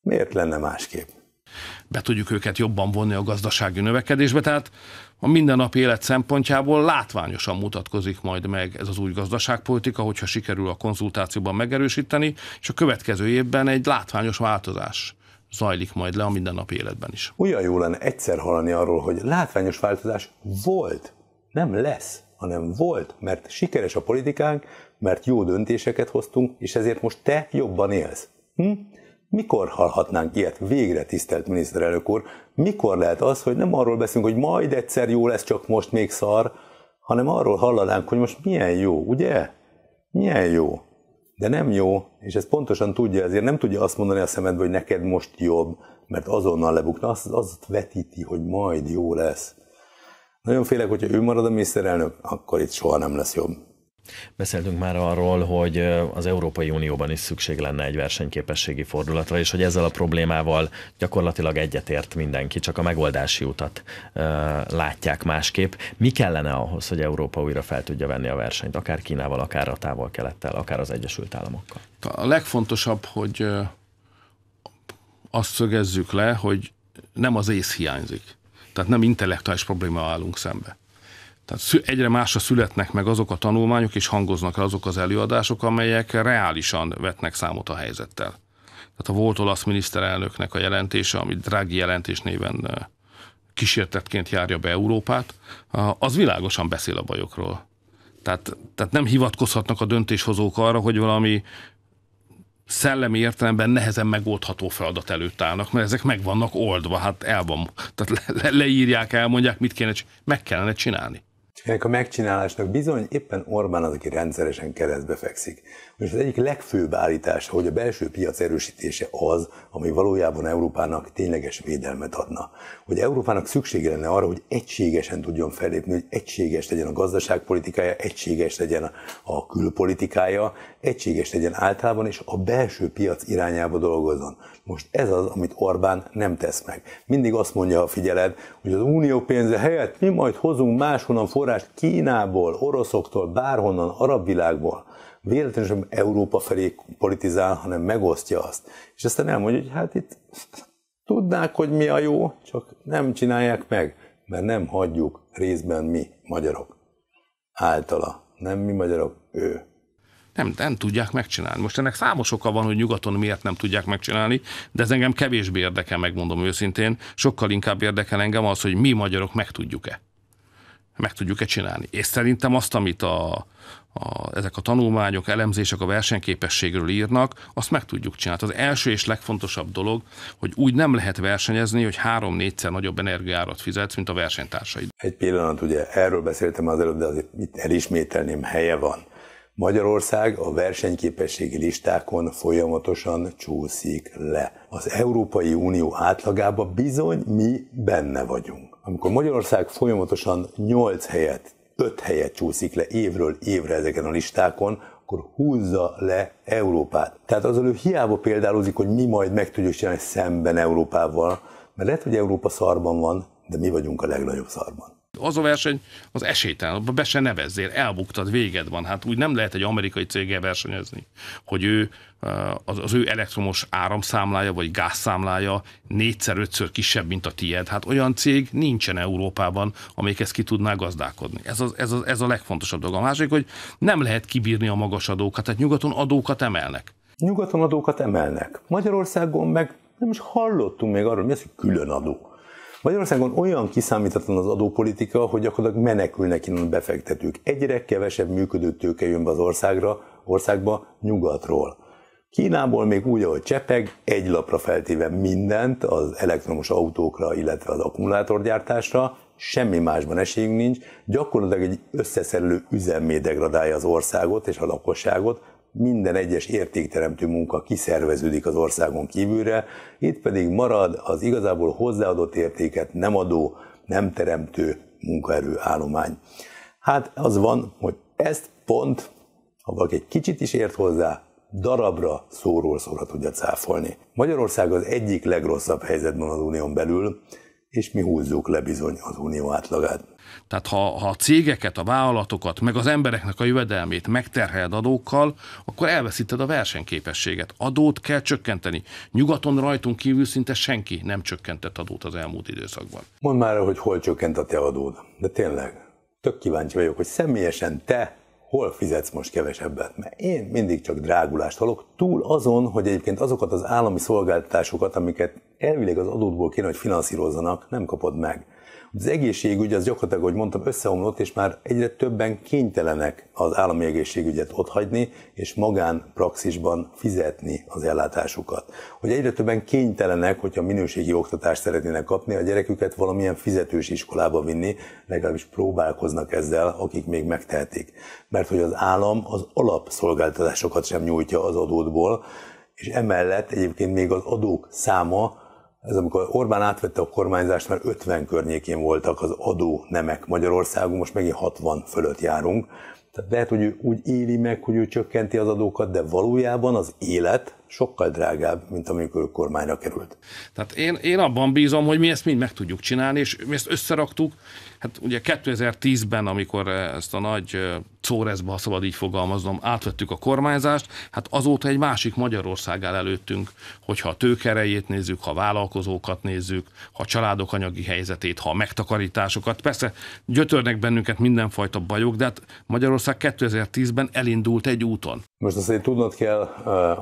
Miért lenne másképp? Be tudjuk őket jobban vonni a gazdasági növekedésbe, tehát a mindennapi élet szempontjából látványosan mutatkozik majd meg ez az új gazdaságpolitika, hogyha sikerül a konzultációban megerősíteni, és a következő évben egy látványos változás zajlik majd le a mindennapi életben is. Olyan jó lenne egyszer hallani arról, hogy látványos változás volt, nem lesz, hanem volt, mert sikeres a politikánk, mert jó döntéseket hoztunk, és ezért most te jobban élsz. Hm? Mikor hallhatnánk ilyet végre, tisztelt miniszterelnök úr? Mikor lehet az, hogy nem arról beszélünk, hogy majd egyszer jó lesz, csak most még szar, hanem arról hallanánk, hogy most milyen jó, ugye? Milyen jó. De nem jó, és ez pontosan tudja, ezért nem tudja azt mondani a szemedbe, hogy neked most jobb, mert azonnal lebukna, azt, azt vetíti, hogy majd jó lesz. Nagyon félek, hogyha ő marad a miniszterelnök, akkor itt soha nem lesz jobb. Beszéltünk már arról, hogy az Európai Unióban is szükség lenne egy versenyképességi fordulatra, és hogy ezzel a problémával gyakorlatilag egyetért mindenki, csak a megoldási utat ö, látják másképp. Mi kellene ahhoz, hogy Európa újra fel tudja venni a versenyt, akár Kínával, akár a távol-kelettel, akár az Egyesült Államokkal? A legfontosabb, hogy azt szögezzük le, hogy nem az ész hiányzik. Tehát nem intellektuális probléma állunk szembe tehát egyre másra születnek meg azok a tanulmányok, és hangoznak el azok az előadások, amelyek reálisan vetnek számot a helyzettel. Tehát a volt olasz miniszterelnöknek a jelentése, ami drági jelentés néven kísértetként járja be Európát, az világosan beszél a bajokról. Tehát, tehát nem hivatkozhatnak a döntéshozók arra, hogy valami szellemi értelemben nehezen megoldható feladat előtt állnak, mert ezek meg vannak oldva, hát el van, tehát le, le, leírják, elmondják, mit kéne, meg kellene csinálni ennek a megcsinálásnak bizony éppen Orbán az, aki rendszeresen keresztbe fekszik. Most az egyik legfőbb állítása, hogy a belső piac erősítése az, ami valójában Európának tényleges védelmet adna. Hogy Európának szüksége lenne arra, hogy egységesen tudjon fellépni, hogy egységes legyen a gazdaságpolitikája, egységes legyen a külpolitikája, egységes legyen általában, és a belső piac irányába dolgozzon. Most ez az, amit Orbán nem tesz meg. Mindig azt mondja, a figyeled, hogy az unió pénze helyett mi majd hozunk máshonnan forrás tudást Kínából, oroszoktól, bárhonnan, arab világból, véletlenül sem Európa felé politizál, hanem megosztja azt. És aztán elmondja, hogy hát itt tudnák, hogy mi a jó, csak nem csinálják meg, mert nem hagyjuk részben mi, magyarok. Általa. Nem mi magyarok, ő. Nem, nem tudják megcsinálni. Most ennek számos oka van, hogy nyugaton miért nem tudják megcsinálni, de ez engem kevésbé érdekel, megmondom őszintén. Sokkal inkább érdekel engem az, hogy mi magyarok meg tudjuk-e meg tudjuk-e csinálni. És szerintem azt, amit a, a, ezek a tanulmányok, elemzések a versenyképességről írnak, azt meg tudjuk csinálni. Az első és legfontosabb dolog, hogy úgy nem lehet versenyezni, hogy három-négyszer nagyobb energiárat fizetsz, mint a versenytársaid. Egy pillanat, ugye erről beszéltem az előbb, de azért itt elismételném, helye van. Magyarország a versenyképességi listákon folyamatosan csúszik le. Az Európai Unió átlagába bizony mi benne vagyunk amikor Magyarország folyamatosan 8 helyet, 5 helyet csúszik le évről évre ezeken a listákon, akkor húzza le Európát. Tehát az ő hiába példálozik, hogy mi majd meg tudjuk csinálni szemben Európával, mert lehet, hogy Európa szarban van, de mi vagyunk a legnagyobb szarban az a verseny az esélytelen, abban be se nevezzél, elbuktad, véged van. Hát úgy nem lehet egy amerikai céggel versenyezni, hogy ő eh, az, az ő elektromos áramszámlája vagy gázszámlája négyszer-ötször kisebb, mint a tied. Hát olyan cég nincsen Európában, amelyik ezt ki tudná gazdálkodni. Ez, az, ez, az, ez a legfontosabb dolog. A másik, hogy nem lehet kibírni a magas adókat, tehát nyugaton adókat emelnek. Nyugaton adókat emelnek. Magyarországon meg nem is hallottunk még arról, hogy mi az, hogy külön adó. Magyarországon olyan kiszámítatlan az adópolitika, hogy gyakorlatilag menekülnek innen a befektetők. Egyre kevesebb működő tőke jön be az országra, országba nyugatról. Kínából még úgy, ahogy csepeg, egy lapra feltéve mindent az elektromos autókra, illetve az akkumulátorgyártásra, semmi másban esélyünk nincs, gyakorlatilag egy összeszerelő üzemmé degradálja az országot és a lakosságot, minden egyes értékteremtő munka kiszerveződik az országon kívülre, itt pedig marad az igazából hozzáadott értéket nem adó, nem teremtő munkaerő állomány. Hát az van, hogy ezt pont, ha valaki egy kicsit is ért hozzá, darabra szóról szóra tudja cáfolni. Magyarország az egyik legrosszabb helyzetben az unión belül, és mi húzzuk le bizony az unió átlagát. Tehát ha, ha a cégeket, a vállalatokat, meg az embereknek a jövedelmét megterheled adókkal, akkor elveszíted a versenyképességet. Adót kell csökkenteni. Nyugaton rajtunk kívül szinte senki nem csökkentett adót az elmúlt időszakban. Mondd már, hogy hol csökkent a te adód. De tényleg, tök kíváncsi vagyok, hogy személyesen te hol fizetsz most kevesebbet? Mert én mindig csak drágulást hallok, túl azon, hogy egyébként azokat az állami szolgáltatásokat, amiket elvileg az adótból kéne, hogy finanszírozzanak, nem kapod meg. Az egészségügy az gyakorlatilag, ahogy mondtam, összeomlott, és már egyre többen kénytelenek az állami egészségügyet otthagyni, és magánpraxisban fizetni az ellátásukat. Hogy egyre többen kénytelenek, hogyha minőségi oktatást szeretnének kapni, a gyereküket valamilyen fizetős iskolába vinni, legalábbis próbálkoznak ezzel, akik még megtehetik. Mert hogy az állam az alapszolgáltatásokat sem nyújtja az adótból, és emellett egyébként még az adók száma ez amikor Orbán átvette a kormányzást, mert 50 környékén voltak az adó nemek Magyarországon, most megint 60 fölött járunk. Tehát lehet, hogy ő úgy éli meg, hogy ő csökkenti az adókat, de valójában az élet sokkal drágább, mint amikor ő kormányra került. Tehát én, én abban bízom, hogy mi ezt mind meg tudjuk csinálni, és mi ezt összeraktuk. Hát ugye 2010-ben, amikor ezt a nagy Czórezbe, ha szabad így fogalmaznom, átvettük a kormányzást, hát azóta egy másik Magyarország áll előttünk, hogyha a tőkerejét nézzük, ha a vállalkozókat nézzük, ha a családok anyagi helyzetét, ha a megtakarításokat. Persze gyötörnek bennünket mindenfajta bajok, de hát Magyarország 2010-ben elindult egy úton. Most azért tudnod kell,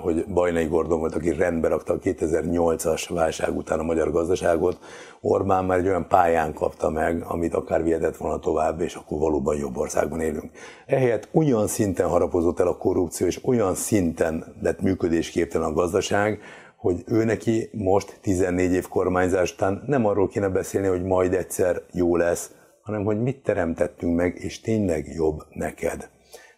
hogy Bajnai Gordon volt, aki rendbe rakta a 2008-as válság után a magyar gazdaságot. Orbán már egy olyan pályán kapta meg, amit akár vihetett volna tovább, és akkor valóban jobb országban élünk ehelyett olyan szinten harapozott el a korrupció, és olyan szinten lett működésképtelen a gazdaság, hogy ő neki most 14 év kormányzás után nem arról kéne beszélni, hogy majd egyszer jó lesz, hanem hogy mit teremtettünk meg, és tényleg jobb neked.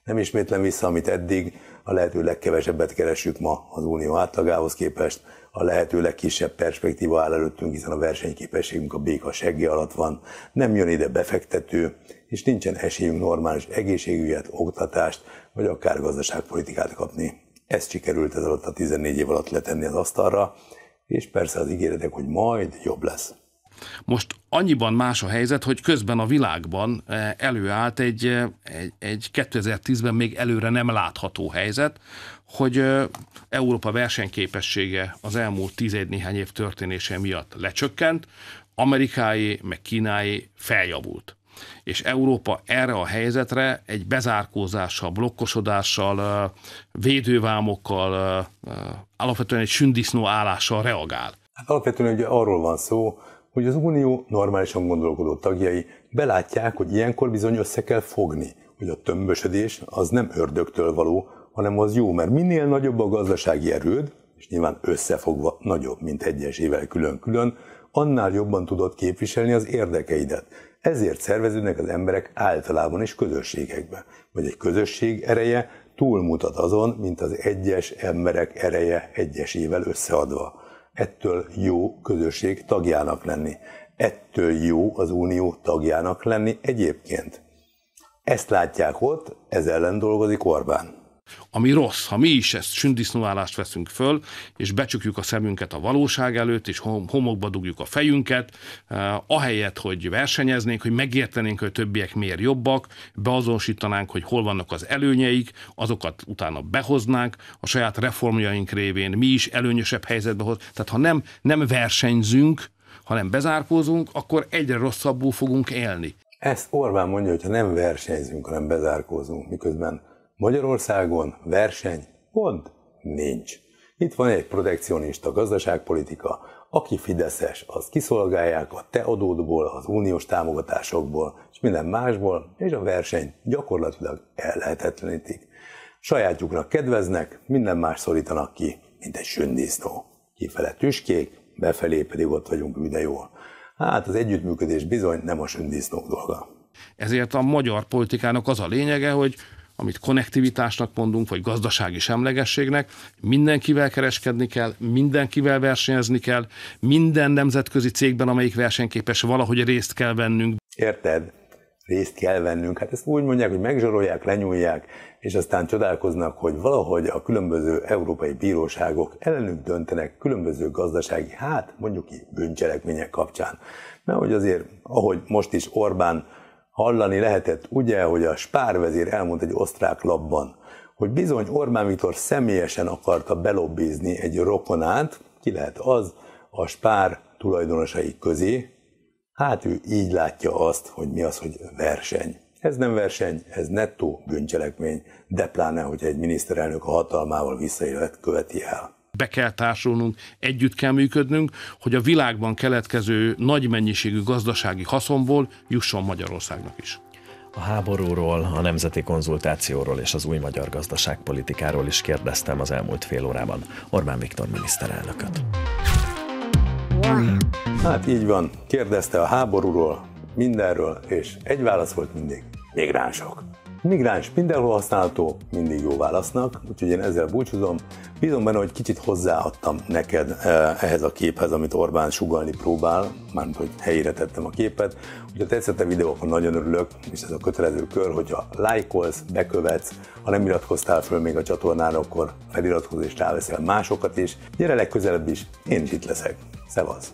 Nem ismétlem vissza, amit eddig, a lehető legkevesebbet keresünk ma az unió átlagához képest, a lehető legkisebb perspektíva áll előttünk, hiszen a versenyképességünk a béka seggé alatt van, nem jön ide befektető, és nincsen esélyünk normális egészségügyet, oktatást, vagy akár gazdaságpolitikát kapni. Ezt sikerült ez alatt a 14 év alatt letenni az asztalra, és persze az ígéretek, hogy majd jobb lesz. Most annyiban más a helyzet, hogy közben a világban eh, előállt egy, eh, egy, egy 2010-ben még előre nem látható helyzet, hogy Európa versenyképessége az elmúlt tized néhány év történése miatt lecsökkent, amerikái meg kínái feljavult és Európa erre a helyzetre egy bezárkózással, blokkosodással, védővámokkal, alapvetően egy sündisznó állással reagál. Hát alapvetően ugye arról van szó, hogy az Unió normálisan gondolkodó tagjai belátják, hogy ilyenkor bizony össze kell fogni, hogy a tömbösödés az nem ördögtől való, hanem az jó, mert minél nagyobb a gazdasági erőd, és nyilván összefogva nagyobb, mint egyesével külön-külön, annál jobban tudod képviselni az érdekeidet. Ezért szerveződnek az emberek általában is közösségekbe, vagy egy közösség ereje túlmutat azon, mint az egyes emberek ereje egyesével összeadva. Ettől jó közösség tagjának lenni. Ettől jó az unió tagjának lenni egyébként. Ezt látják ott, ez ellen dolgozik Orbán ami rossz. Ha mi is ezt sündisznóállást veszünk föl, és becsukjuk a szemünket a valóság előtt, és homokba dugjuk a fejünket, eh, ahelyett, hogy versenyeznénk, hogy megértenénk, hogy többiek miért jobbak, beazonosítanánk, hogy hol vannak az előnyeik, azokat utána behoznánk, a saját reformjaink révén mi is előnyösebb helyzetbe hoz. Tehát ha nem, nem versenyzünk, hanem bezárkózunk, akkor egyre rosszabbul fogunk élni. Ezt Orbán mondja, hogy ha nem versenyzünk, hanem bezárkózunk, miközben Magyarországon verseny pont nincs. Itt van egy protekcionista gazdaságpolitika, aki fideszes, az kiszolgálják a te adódból, az uniós támogatásokból, és minden másból, és a verseny gyakorlatilag ellehetetlenítik. Sajátjuknak kedveznek, minden más szorítanak ki, mint egy sündisztó. Kifele tüskék, befelé pedig ott vagyunk üde jól. Hát az együttműködés bizony nem a sündisztók dolga. Ezért a magyar politikának az a lényege, hogy amit konnektivitásnak mondunk, vagy gazdasági semlegességnek, mindenkivel kereskedni kell, mindenkivel versenyezni kell, minden nemzetközi cégben, amelyik versenyképes, valahogy részt kell vennünk. Érted? Részt kell vennünk. Hát ezt úgy mondják, hogy megzsorolják, lenyúlják, és aztán csodálkoznak, hogy valahogy a különböző európai bíróságok ellenük döntenek különböző gazdasági, hát mondjuk így bűncselekmények kapcsán. Mert hogy azért, ahogy most is Orbán Hallani lehetett ugye, hogy a spárvezér elmondta egy osztrák labban, hogy bizony Orbán Viktor személyesen akarta belobbizni egy rokonát, ki lehet az, a spár tulajdonosai közé, hát ő így látja azt, hogy mi az, hogy verseny. Ez nem verseny, ez nettó bűncselekmény, de pláne, hogy egy miniszterelnök a hatalmával visszaélet követi el be kell társulnunk, együtt kell működnünk, hogy a világban keletkező nagy mennyiségű gazdasági haszonból jusson Magyarországnak is. A háborúról, a nemzeti konzultációról és az új magyar gazdaságpolitikáról is kérdeztem az elmúlt fél órában Orbán Viktor miniszterelnököt. Hát így van, kérdezte a háborúról, mindenről, és egy válasz volt mindig, migránsok. Migráns mindenhol használható, mindig jó válasznak, úgyhogy én ezzel búcsúzom. Bízom benne, hogy kicsit hozzáadtam neked eh, ehhez a képhez, amit Orbán sugalni próbál, mármint, hogy helyére tettem a képet. Úgyhogy ha tetszett a videó, akkor nagyon örülök, és ez a kötelező kör, hogyha lájkolsz, bekövetsz, ha nem iratkoztál föl még a csatornára, akkor feliratkozz és ráveszel másokat is. Gyere legközelebb is, én is itt leszek. Szevasz!